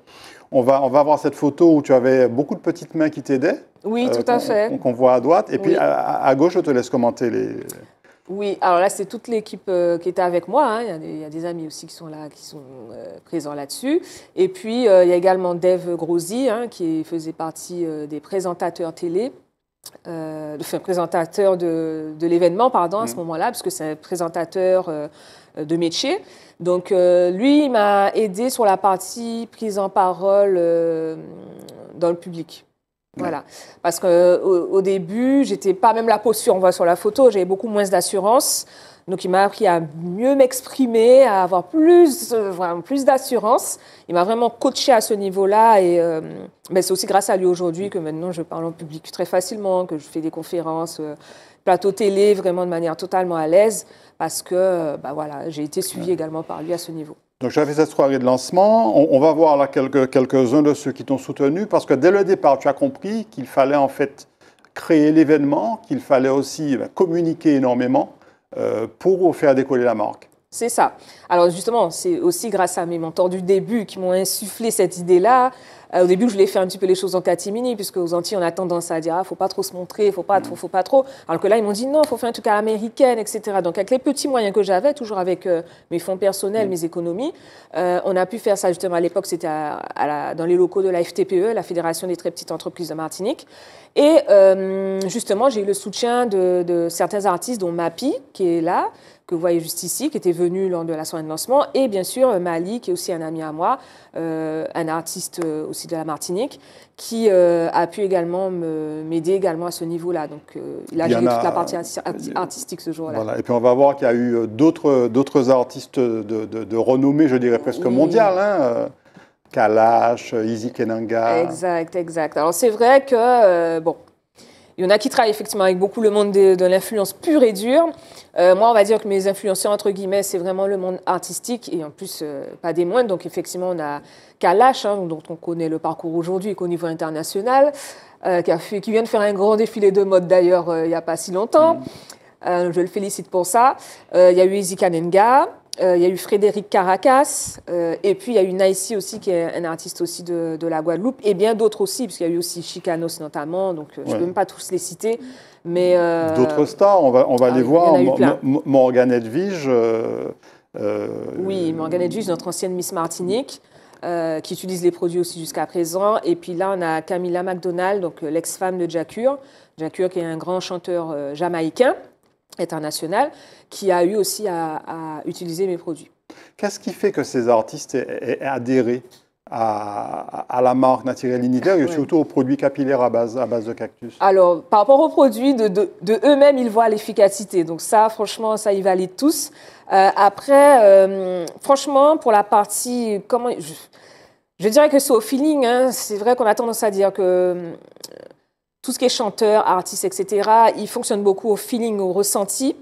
on va, on va voir cette photo où tu avais beaucoup de petites mains qui t'aidaient. Oui, tout à fait. Qu'on voit à droite. Et puis à, gauche, je te laisse commenter les. Oui, alors là, c'est toute l'équipe euh, qui était avec moi. Hein. Il, y a des, amis aussi qui sont là, qui sont euh, présents là-dessus. Et puis, euh, il y a également Dave Grosi, hein, qui faisait partie des présentateurs télé. enfin, présentateur de, l'événement, pardon, à ce mm. moment-là, parce que c'est un présentateur de métier. Donc, lui, il m'a aidé sur la partie prise en parole dans le public. Voilà. Parce qu'au euh, au début, j'étais pas même la posture, on voit sur la photo, j'avais beaucoup moins d'assurance. Donc il m'a appris à mieux m'exprimer, à avoir plus, euh, plus d'assurance. Il m'a vraiment coaché à ce niveau-là et euh, ben, c'est aussi grâce à lui aujourd'hui que maintenant je parle en public très facilement, que je fais des conférences, euh, plateau télé, vraiment de manière totalement à l'aise parce que ben, voilà, j'ai été suivie également par lui à ce niveau. Donc j'avais cette soirée de lancement. On, va voir là quelques, quelques-uns de ceux qui t'ont soutenu parce que dès le départ, tu as compris qu'il fallait en fait créer l'événement, qu'il fallait aussi eh ben, communiquer énormément euh, pour faire décoller la marque. C'est ça. Alors justement, c'est aussi grâce à mes mentors du début qui m'ont insufflé cette idée-là. Euh, au début, je voulais faire un petit peu les choses en catimini, puisque aux Antilles, on a tendance à dire, ah, faut pas trop se montrer, faut pas, mm. faut pas trop. Alors que là, ils m'ont dit, non, faut faire un truc à l'américaine, etc. Donc avec les petits moyens que j'avais, toujours avec euh, mes fonds personnels, mm. mes économies, euh, on a pu faire ça justement à l'époque, c'était dans les locaux de la FTPE, la Fédération des très petites entreprises de Martinique. Et justement, j'ai eu le soutien de, de certains artistes, dont Mapi, qui est là, que vous voyez juste ici, qui était venu lors de la soirée de lancement, et bien sûr euh, Mali, qui est aussi un ami à moi, euh, un artiste euh, aussi de la Martinique, qui a pu également m'aider également à ce niveau-là. Donc il a géré toute la partie artistique ce jour-là. Et puis on va voir qu'il y a eu d'autres artistes de, renommée, je dirais presque mondiale. Hein, Kalash, Izzy Kenanga. Exact, exact. Alors c'est vrai que, bon, il y en a qui travaillent effectivement avec beaucoup le monde de, l'influence pure et dure. Euh, moi, on va dire que mes influenceurs, entre guillemets, c'est vraiment le monde artistique et en plus, euh, pas des moindres. Donc, effectivement, on a Kalash, hein, dont on connaît le parcours aujourd'hui qu'au niveau international, euh, qui, vient de faire un grand défilé de mode d'ailleurs il n'y a pas si longtemps. Mm. je le félicite pour ça. Il y a eu Izzy Kanenga. Euh, il y a eu Frédéric Caracas, euh, et puis il y a eu Naïsi aussi, qui est un artiste aussi de, la Guadeloupe, et bien d'autres aussi, puisqu'il y a eu aussi Chicanos notamment, donc euh, je ne peux même pas tous les citer. Mais D'autres stars, on va, on ah les voir. Morgane Edwige. oui, Morgane Edwige, notre ancienne Miss Martinique, qui utilise les produits aussi jusqu'à présent. Et puis là, on a Camilla McDonald, donc l'ex-femme de Jacure. Jacure qui est un grand chanteur jamaïcain international qui a eu aussi à, utiliser mes produits. Qu'est-ce qui fait que ces artistes aient, adhéré à, la marque Naturel Unitaire et surtout aux produits capillaires à base, à base de cactus Alors, par rapport aux produits, de, eux-mêmes, ils voient l'efficacité. Donc ça, franchement, ça, y valide tous. Euh, après, euh, franchement, pour la partie... comment je, dirais que c'est au feeling. Hein. c'est vrai qu'on a tendance à dire que tout ce qui est chanteur, artiste, etc., il fonctionne beaucoup au feeling, au ressenti.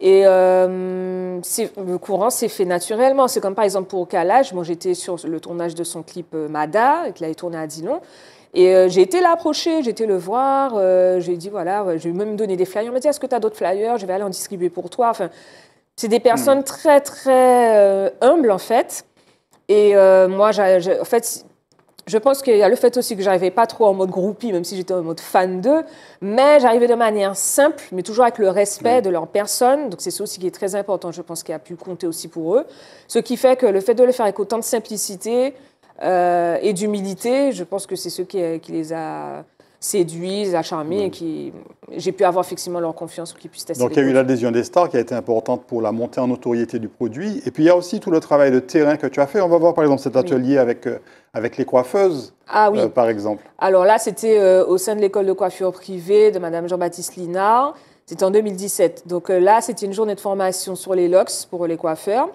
Et euh, le courant s'est fait naturellement. C'est comme par exemple pour Kalash, moi j'étais sur le tournage de son clip euh, Mada, qu'il avait tourné à Dillon. Et euh, j'ai été l'approcher, j'ai été le voir, j'ai dit voilà, je j'ai même donné des flyers. On m'a dit est-ce que tu as d'autres flyers Je vais aller en distribuer pour toi. Enfin, c'est des personnes mmh. très très humbles en fait. Et moi, en fait, je pense qu'il y a le fait aussi que j'arrivais pas trop en mode groupie, même si j'étais en mode fan d'eux, mais j'arrivais de manière simple, mais toujours avec le respect mm. de leur personne. Donc c'est ça aussi qui est très important, je pense, qui a pu compter aussi pour eux. Ce qui fait que le fait de le faire avec autant de simplicité euh, et d'humilité, je pense que c'est ce qui, qui les a séduisent, acharment et qui j'ai pu avoir effectivement leur confiance pour qu'ils puissent tester. Donc il y a eu l'adhésion des stars qui a été importante pour la montée en notoriété du produit. Et puis il y a aussi tout le travail de terrain que tu as fait. On va voir par exemple cet atelier avec, euh, avec les coiffeuses, ah, oui. Euh, par exemple. Alors là, c'était euh, au sein de l'école de coiffure privée de Madame Jean-Baptiste Linard. C'était en 2017. Donc là, c'était une journée de formation sur les LOX pour les coiffeurs.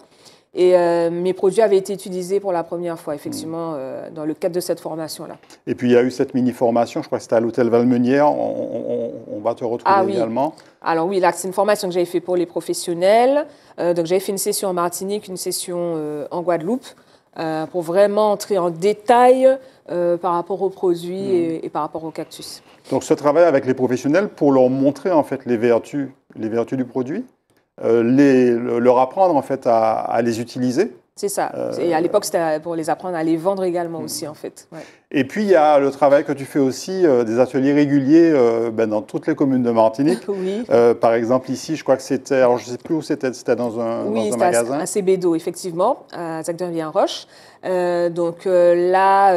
Et euh, mes produits avaient été utilisés pour la première fois, effectivement, mm. euh, dans le cadre de cette formation-là. Et puis, il y a eu cette mini-formation, je crois que c'était à l'hôtel Valmenière. On, va te retrouver ah également. Alors oui, là, c'est une formation que j'avais fait pour les professionnels. Euh, donc, j'avais fait une session en Martinique, une session en Guadeloupe, pour vraiment entrer en détail par rapport aux produits mm. et, et par rapport au cactus. Donc, ce travail avec les professionnels pour leur montrer, en fait, les vertus les vertus du produit euh, les, leur apprendre en fait à, à les utiliser. C'est ça. Euh, et à l'époque, c'était euh, pour les apprendre à les vendre également hmm. aussi, en fait. Et puis, il y a le travail que tu fais aussi, euh, des ateliers réguliers ben, dans toutes les communes de Martinique. oui. par exemple, ici, je crois que c'était, alors je ne sais plus où c'était, c'était dans un, magasin. Oui, c'était à Cébédo, effectivement, à Zagdevien-Roche. donc là,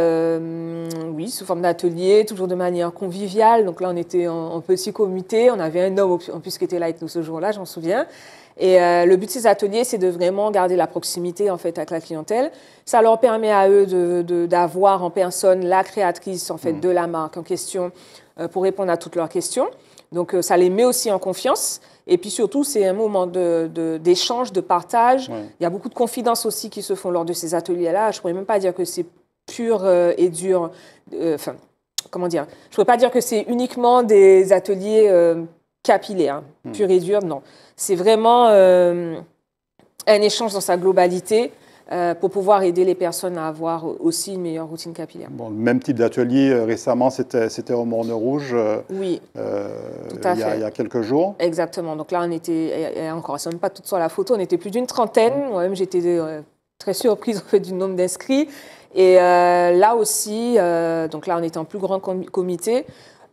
oui, sous forme d'atelier, toujours de manière conviviale. Donc là, on était en, en petit comité. On avait un homme en plus qui était là avec nous ce jour-là, j'en souviens. Et euh, le but de ces ateliers, c'est de vraiment garder la proximité en fait avec la clientèle. Ça leur permet à eux d'avoir en personne la créatrice en fait mm. de la marque en question euh, pour répondre à toutes leurs questions. Donc euh, ça les met aussi en confiance. Et puis surtout, c'est un moment d'échange, de, partage. Il y a beaucoup de confidences aussi qui se font lors de ces ateliers-là. Je pourrais même pas dire que c'est pur et dur. Enfin, comment dire Je pourrais pas dire que c'est uniquement des ateliers capillaires, hein. mm. pur et dur. Non. C'est vraiment euh, un échange dans sa globalité. Euh, pour pouvoir aider les personnes à avoir aussi une meilleure routine capillaire. Bon, le même type d'atelier euh, récemment, c'était au Morne Rouge. oui, il y a, Il y a quelques jours. Exactement. Donc là, on était, et, encore, c'est même pas toute sur la photo, on était plus d'une trentaine. Moi-même, mm. j'étais très surprise du nombre d'inscrits. Et là aussi, donc là, on était en plus grand comité.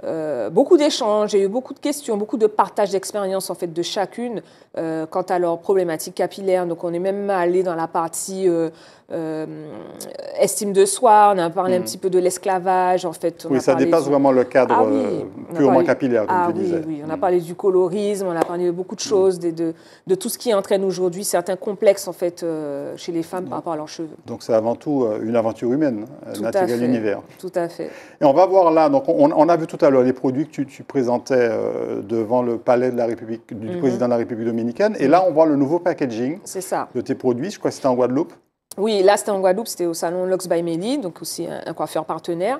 Euh, beaucoup d'échanges, j'ai eu beaucoup de questions, beaucoup de partage d'expériences en fait de chacune euh, quant à leurs problématiques capillaires. Donc on est même allé dans la partie euh, estime de soi, on a parlé un mm. petit peu de l'esclavage en fait. oui, ça dépasse vraiment le cadre ah purement capillaire comme ah, tu oui, disais. Oui, on a mm. parlé du colorisme, on a parlé de beaucoup de mm. choses, de, tout ce qui entraîne aujourd'hui certains complexes en fait chez les femmes par rapport à leurs cheveux. Donc c'est avant tout une aventure humaine, l'intégral naturelle univers. Tout à fait. Et on va voir là, donc on, on a vu tout à l'heure les produits que tu, présentais euh, devant le palais de la République, du mhm. président de la République dominicaine. Et là, mhm. on voit le nouveau packaging ça. de tes produits. Je crois que c'était en Guadeloupe. Oui, là, c'était en Guadeloupe, c'était au salon Lux by Melly, donc aussi un, coiffeur partenaire.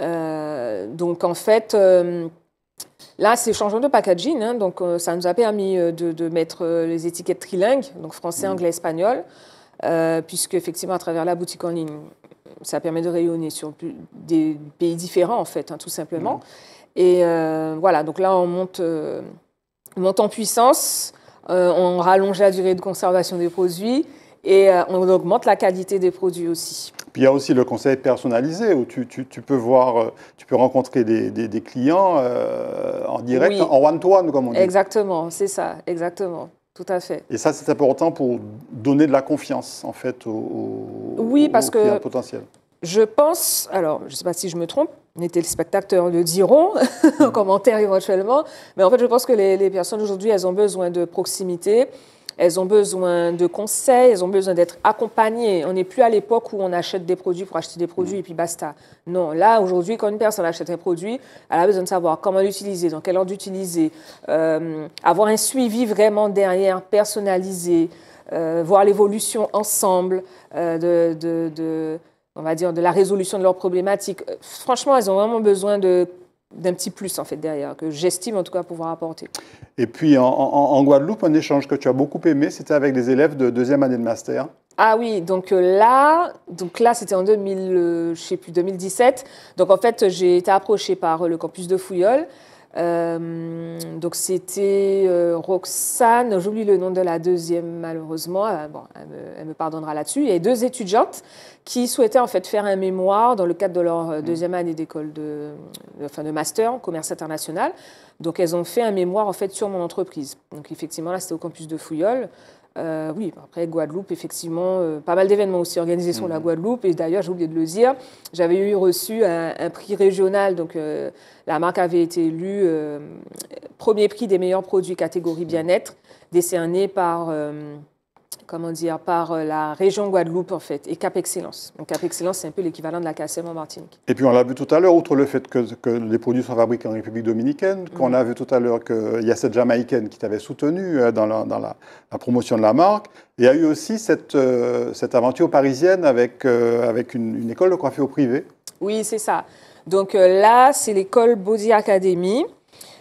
Euh, donc, en fait, euh, là, c'est changement de packaging. Hein, donc, ça nous a permis de, mettre les étiquettes trilingues, donc français, mhm. anglais, espagnol, puisque, effectivement, à travers la boutique en ligne, ça permet de rayonner sur des pays différents, en fait, hein, tout simplement. Et euh, voilà, donc là, on monte, euh, en puissance, euh, on rallonge la durée de conservation des produits et on augmente la qualité des produits aussi. Puis il y a aussi le conseil personnalisé où tu, peux voir, tu peux rencontrer des, clients en direct, en one-to-one comme on dit. Exactement, c'est ça, exactement. Tout à fait. Et ça, c'est important pour donner de la confiance, en fait, aux, oui, parce clients que potentiels. Je pense, alors je ne sais pas si je me trompe, les téléspectateurs le diront en mm. commentaire éventuellement, mais en fait je pense que les, personnes aujourd'hui, elles ont besoin de proximité, elles ont besoin de conseils, elles ont besoin d'être accompagnées. On n'est plus à l'époque où on achète des produits pour acheter des produits mm. et puis basta. Non, là, aujourd'hui, quand une personne achète un produit, elle a besoin de savoir comment l'utiliser, dans quel ordre d'utiliser euh, avoir un suivi vraiment derrière, personnalisé, euh, voir l'évolution ensemble euh, de, de on va dire, de la résolution de leurs problématiques. Euh, franchement, elles ont vraiment besoin d'un petit plus en fait derrière, que j'estime en tout cas pouvoir apporter. Et puis en, Guadeloupe, un échange que tu as beaucoup aimé, c'était avec des élèves de deuxième année de master. Ah oui, donc euh, là, donc là c'était en 2017. Euh, donc en fait, j'ai été approchée par le campus de Fouillol euh, donc c'était euh, Roxane, j'oublie le nom de la deuxième malheureusement, euh, elle, me, pardonnera là-dessus. et deux étudiantes qui souhaitaient en fait faire un mémoire dans le cadre de leur mm. deuxième année d'école de, de master en commerce international. Donc elles ont fait un mémoire en fait sur mon entreprise. Donc effectivement là c'était au campus de Fouillol. Euh, oui, après Guadeloupe, effectivement, euh, pas mal d'événements aussi organisés sur la mhm. Guadeloupe. Et d'ailleurs, j'ai oublié de le dire, j'avais eu reçu un, prix régional. Donc, euh, la marque avait été élue premier prix des meilleurs produits catégorie bien-être, décerné par comment dire, par euh, la région Guadeloupe, en fait, et Cap Excellence. Donc, Cap Excellence, c'est un peu l'équivalent de la Casem en Martinique. Et puis, on l'a vu tout à l'heure, outre le fait que, les produits sont fabriqués en République dominicaine, qu'on mhm. a vu tout à l'heure qu'il euh, y a cette Jamaïcaine qui t'avait soutenu euh, dans, la, promotion de la marque, il y a eu aussi cette, aventure parisienne avec, une, une, école de coiffure privée. Oui, c'est ça. Donc là, c'est l'école Body Academy.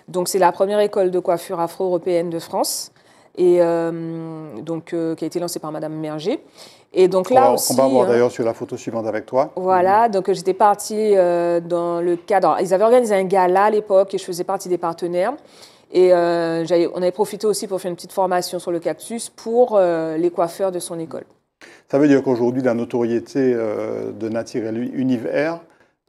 Donc, c'est la première école de coiffure afro-européenne de France et euh, donc euh, qui a été lancée par Madame Merger. Et donc là on va voir hein. d'ailleurs sur la photo suivante avec toi. Voilà, donc euh, j'étais partie dans le cadre. Ils avaient organisé un gala à l'époque et je faisais partie des partenaires. Et on avait profité aussi pour faire une petite formation sur le cactus pour les coiffeurs de son école. Ça veut dire qu'aujourd'hui, la notoriété de Natir Univers,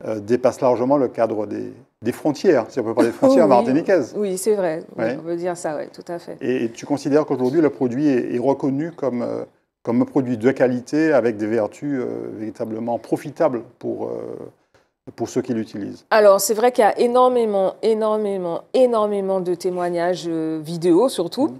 euh, dépasse largement le cadre des, frontières, si on peut parler des frontières oui, Oui, c'est vrai, on peut dire ça, oui, tout à fait. Et, tu considères qu'aujourd'hui, le produit est, reconnu comme, euh, comme un produit de qualité avec des vertus euh, véritablement profitables pour, pour ceux qui l'utilisent Alors, c'est vrai qu'il y a énormément, énormément, énormément de témoignages vidéo, surtout. Mmh.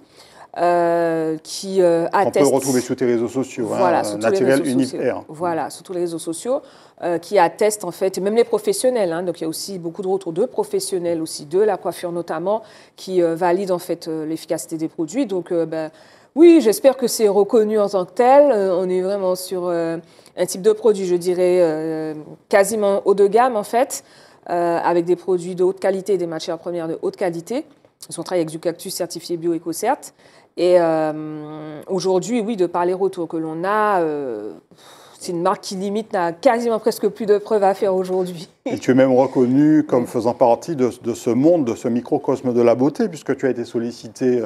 Euh, qui attestent... Euh, on peut retrouver sur tes réseaux sociaux, hein, voilà, sur naturel réseaux voilà, sur tous les réseaux sociaux, euh, qui attestent en fait, même les professionnels. Hein. donc il y a aussi beaucoup de retours de professionnels aussi, de la coiffure notamment, qui valident en fait l'efficacité des produits. Donc ben, oui, j'espère que c'est reconnu en tant que tel. on est vraiment sur un type de produit, je dirais, quasiment haut de gamme en fait, avec des produits de haute qualité, des matières premières de haute qualité. Ils sont travaillés avec du cactus certifié bio certes et euh, aujourd'hui, oui, de par les retours que l'on a, euh, c'est une marque qui limite n'a quasiment presque plus de preuves à faire aujourd'hui. Et tu es même reconnu comme faisant partie de, ce monde, de ce microcosme de la beauté, puisque tu as été sollicité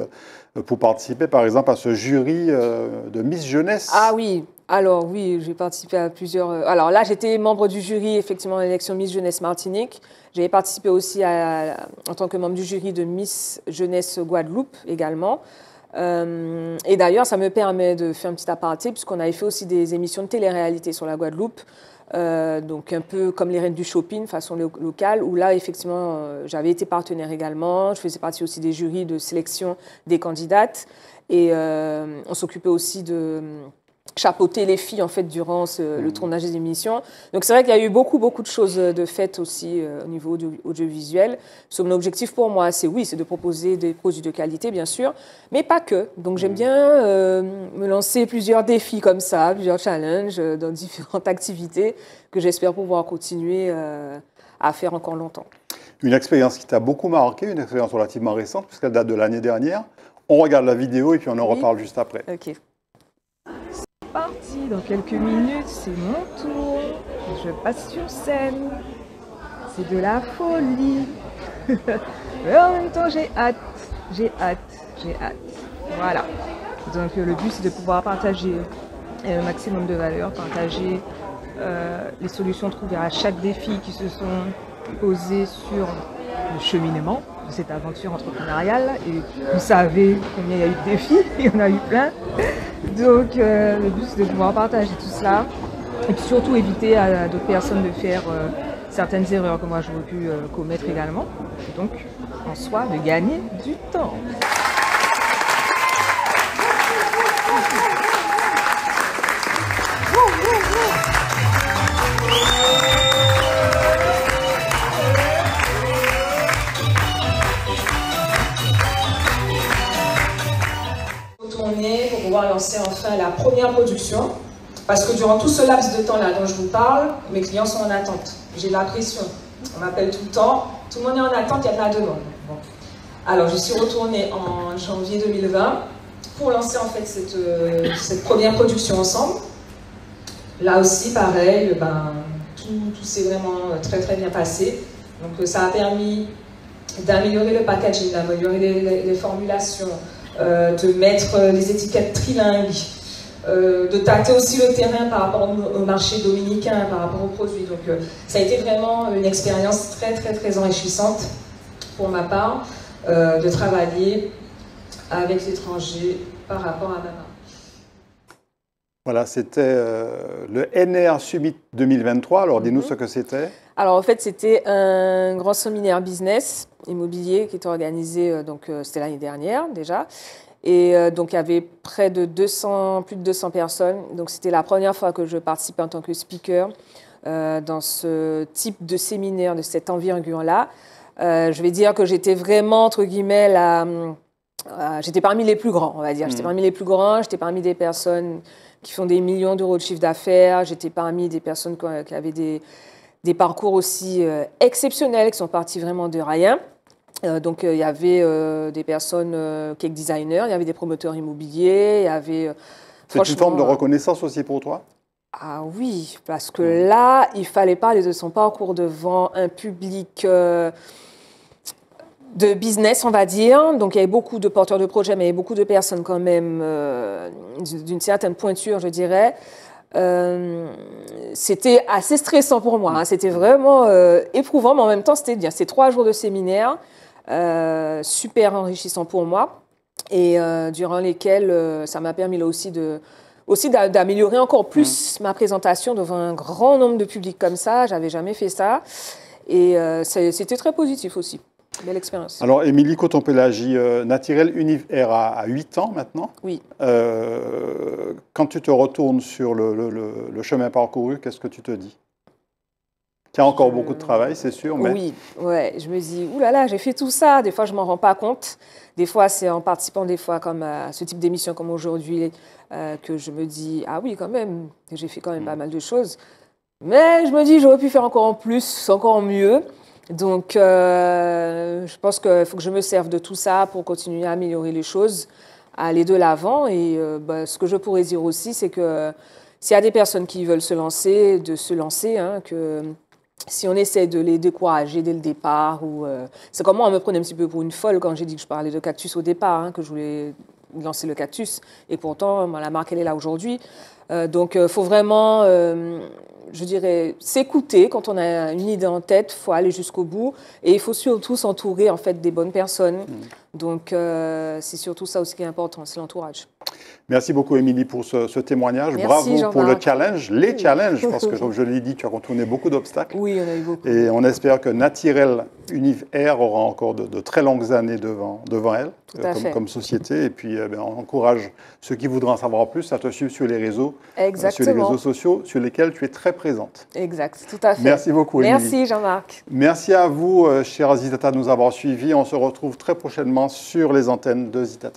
euh, pour participer, par exemple, à ce jury de Miss Jeunesse. Ah oui, alors oui, j'ai participé à plusieurs. Alors là, j'étais membre du jury, effectivement, à l'élection Miss Jeunesse Martinique. J'avais participé aussi en tant que membre du jury de Miss Jeunesse Guadeloupe également. Euh, et d'ailleurs, ça me permet de faire un petit aparté, puisqu'on avait fait aussi des émissions de télé-réalité sur la Guadeloupe, euh, donc un peu comme les reines du shopping, façon locale, où là, effectivement, euh, j'avais été partenaire également, je faisais partie aussi des jurys de sélection des candidates, et on s'occupait aussi de chapeauter les filles en fait durant le mmh. tournage des émissions. Donc c'est vrai qu'il y a eu beaucoup beaucoup de choses euh, de faites aussi euh, au niveau audio audiovisuel. Son mon objectif pour moi, c'est oui, c'est de proposer des produits de qualité bien sûr, mais pas que. Donc j'aime mmh. bien euh, me lancer plusieurs défis comme ça, plusieurs challenges dans différentes activités que j'espère pouvoir continuer à faire encore longtemps. Une expérience qui t'a beaucoup marqué, une expérience relativement récente puisqu'elle date de l'année dernière. On regarde la vidéo et puis on en reparle juste après. Ok. Dans quelques minutes, c'est mon tour. Je passe sur scène. C'est de la folie. Mais en même temps, j'ai hâte. J'ai hâte. J'ai hâte. Voilà. Donc euh, le but, c'est de pouvoir partager un euh, maximum de valeur, partager euh, les solutions trouvées à chaque défi qui se sont posées sur le cheminement cette aventure entrepreneuriale. Et vous savez combien il y a eu de défis, il y en a eu plein. Donc euh, le but c'est de pouvoir partager tout cela et puis surtout éviter à d'autres personnes de faire euh, certaines erreurs que moi j'aurais pu euh, commettre également. donc en soi de gagner du temps. enfin la première production, parce que durant tout ce laps de temps-là dont je vous parle, mes clients sont en attente. J'ai l'impression On m'appelle tout le temps, tout le monde est en attente, il y a de la demande. Bon. Alors, je suis retournée en janvier 2020 pour lancer en fait cette, euh, cette première production ensemble. Là aussi, pareil, ben, tout, tout s'est vraiment euh, très très bien passé. Donc, euh, ça a permis d'améliorer le packaging, d'améliorer les formulations, euh, de mettre des euh, étiquettes trilingues, euh, de tâter aussi le terrain par rapport au, marché dominicain, par rapport aux produits. Donc ça a été vraiment une expérience très très très enrichissante pour ma part de travailler avec l'étranger par rapport à ma Voilà, c'était le NR Summit 2023. Alors, dis-nous mhm. ce que c'était. Alors en fait, c'était un grand séminaire business immobilier qui était organisé, euh, donc euh, c'était l'année dernière déjà. Et euh, donc il y avait près de 200, plus de 200 personnes. Donc c'était la première fois que je participais en tant que speaker dans ce type de séminaire de cette envergure-là. je vais dire que j'étais vraiment, entre guillemets, j'étais parmi les plus grands, on va dire. J'étais mm. parmi les plus grands, j'étais parmi des personnes qui font des millions d'euros de chiffre d'affaires, j'étais parmi des personnes qui avaient des, des parcours aussi euh, exceptionnels qui sont partis vraiment de rien. Euh, donc euh, il y avait des personnes cake designers, il y avait des promoteurs immobiliers, il y avait. C'est une forme de reconnaissance aussi pour toi. Ah oui, parce que mm. là, il fallait parler de son parcours devant un public de business, on va dire. Donc il y avait beaucoup de porteurs de projets, mais il y avait beaucoup de personnes quand même d'une certaine pointure, je dirais. Euh, c'était assez stressant pour moi. Hein. Mm. C'était vraiment euh, éprouvant, mais en même temps, c'était bien. Ces trois jours de séminaire, euh, super enrichissant pour moi, et durant lesquels ça m'a permis là aussi de aussi d'améliorer encore plus mm. ma présentation devant un grand nombre de publics comme ça. J'avais jamais fait ça, et c'était très positif aussi. Belle expérience. Alors, Émilie Cotompélagie, euh, naturelle à, 8 ans maintenant. Oui. Euh, quand tu te retournes sur le, chemin parcouru, qu'est-ce que tu te dis tu as encore beaucoup de travail, c'est sûr. Mais... Oui, ouais. je me dis, oulala, j'ai fait tout ça. Des fois, je ne m'en rends pas compte. Des fois, c'est en participant des fois comme à ce type d'émission comme aujourd'hui euh, que je me dis, ah oui, quand même, j'ai fait quand même mm. pas mal de choses. Mais je me dis, j'aurais pu faire encore en plus, encore mieux. Donc, euh, je pense qu'il faut que je me serve de tout ça pour continuer à améliorer les choses, à aller de l'avant. Et euh, bah, ce que je pourrais dire aussi, c'est que euh, s'il y a des personnes qui veulent se lancer, de se lancer, hein, que si on essaie de les décourager dès le départ, ou c'est comme moi, on me prenait un petit peu pour une folle quand j'ai dit que je parlais de cactus au départ, hein, que je voulais lancer le cactus. Et pourtant, la marque, elle est là aujourd'hui. donc, il faut vraiment je dirais, s'écouter. Quand on a une idée en tête, faut aller jusqu'au bout. Et il faut surtout s'entourer, en fait, des bonnes personnes. Mm. Donc euh, c'est surtout ça aussi qui est important, c'est l'entourage. Merci beaucoup, Émilie, pour ce, témoignage. Bravo pour le challenge, les challenges, parce que, comme je l'ai dit, tu as contourné beaucoup d'obstacles. Oui, en a eu beaucoup. Et on espère que Natirel Univ-Air aura encore de, très longues années devant, devant elle, comme, société. Et puis, eh ben, on encourage ceux qui voudraient en savoir plus à te suivre sur les réseaux, euh, sur les réseaux sociaux, sur lesquels tu es très présente. Exact, tout à fait. Merci beaucoup, Émilie. Merci, Jean-Marc. Merci à vous, euh, chers Azizata, de nous avoir suivis. On se retrouve très prochainement sur les antennes de Zitat.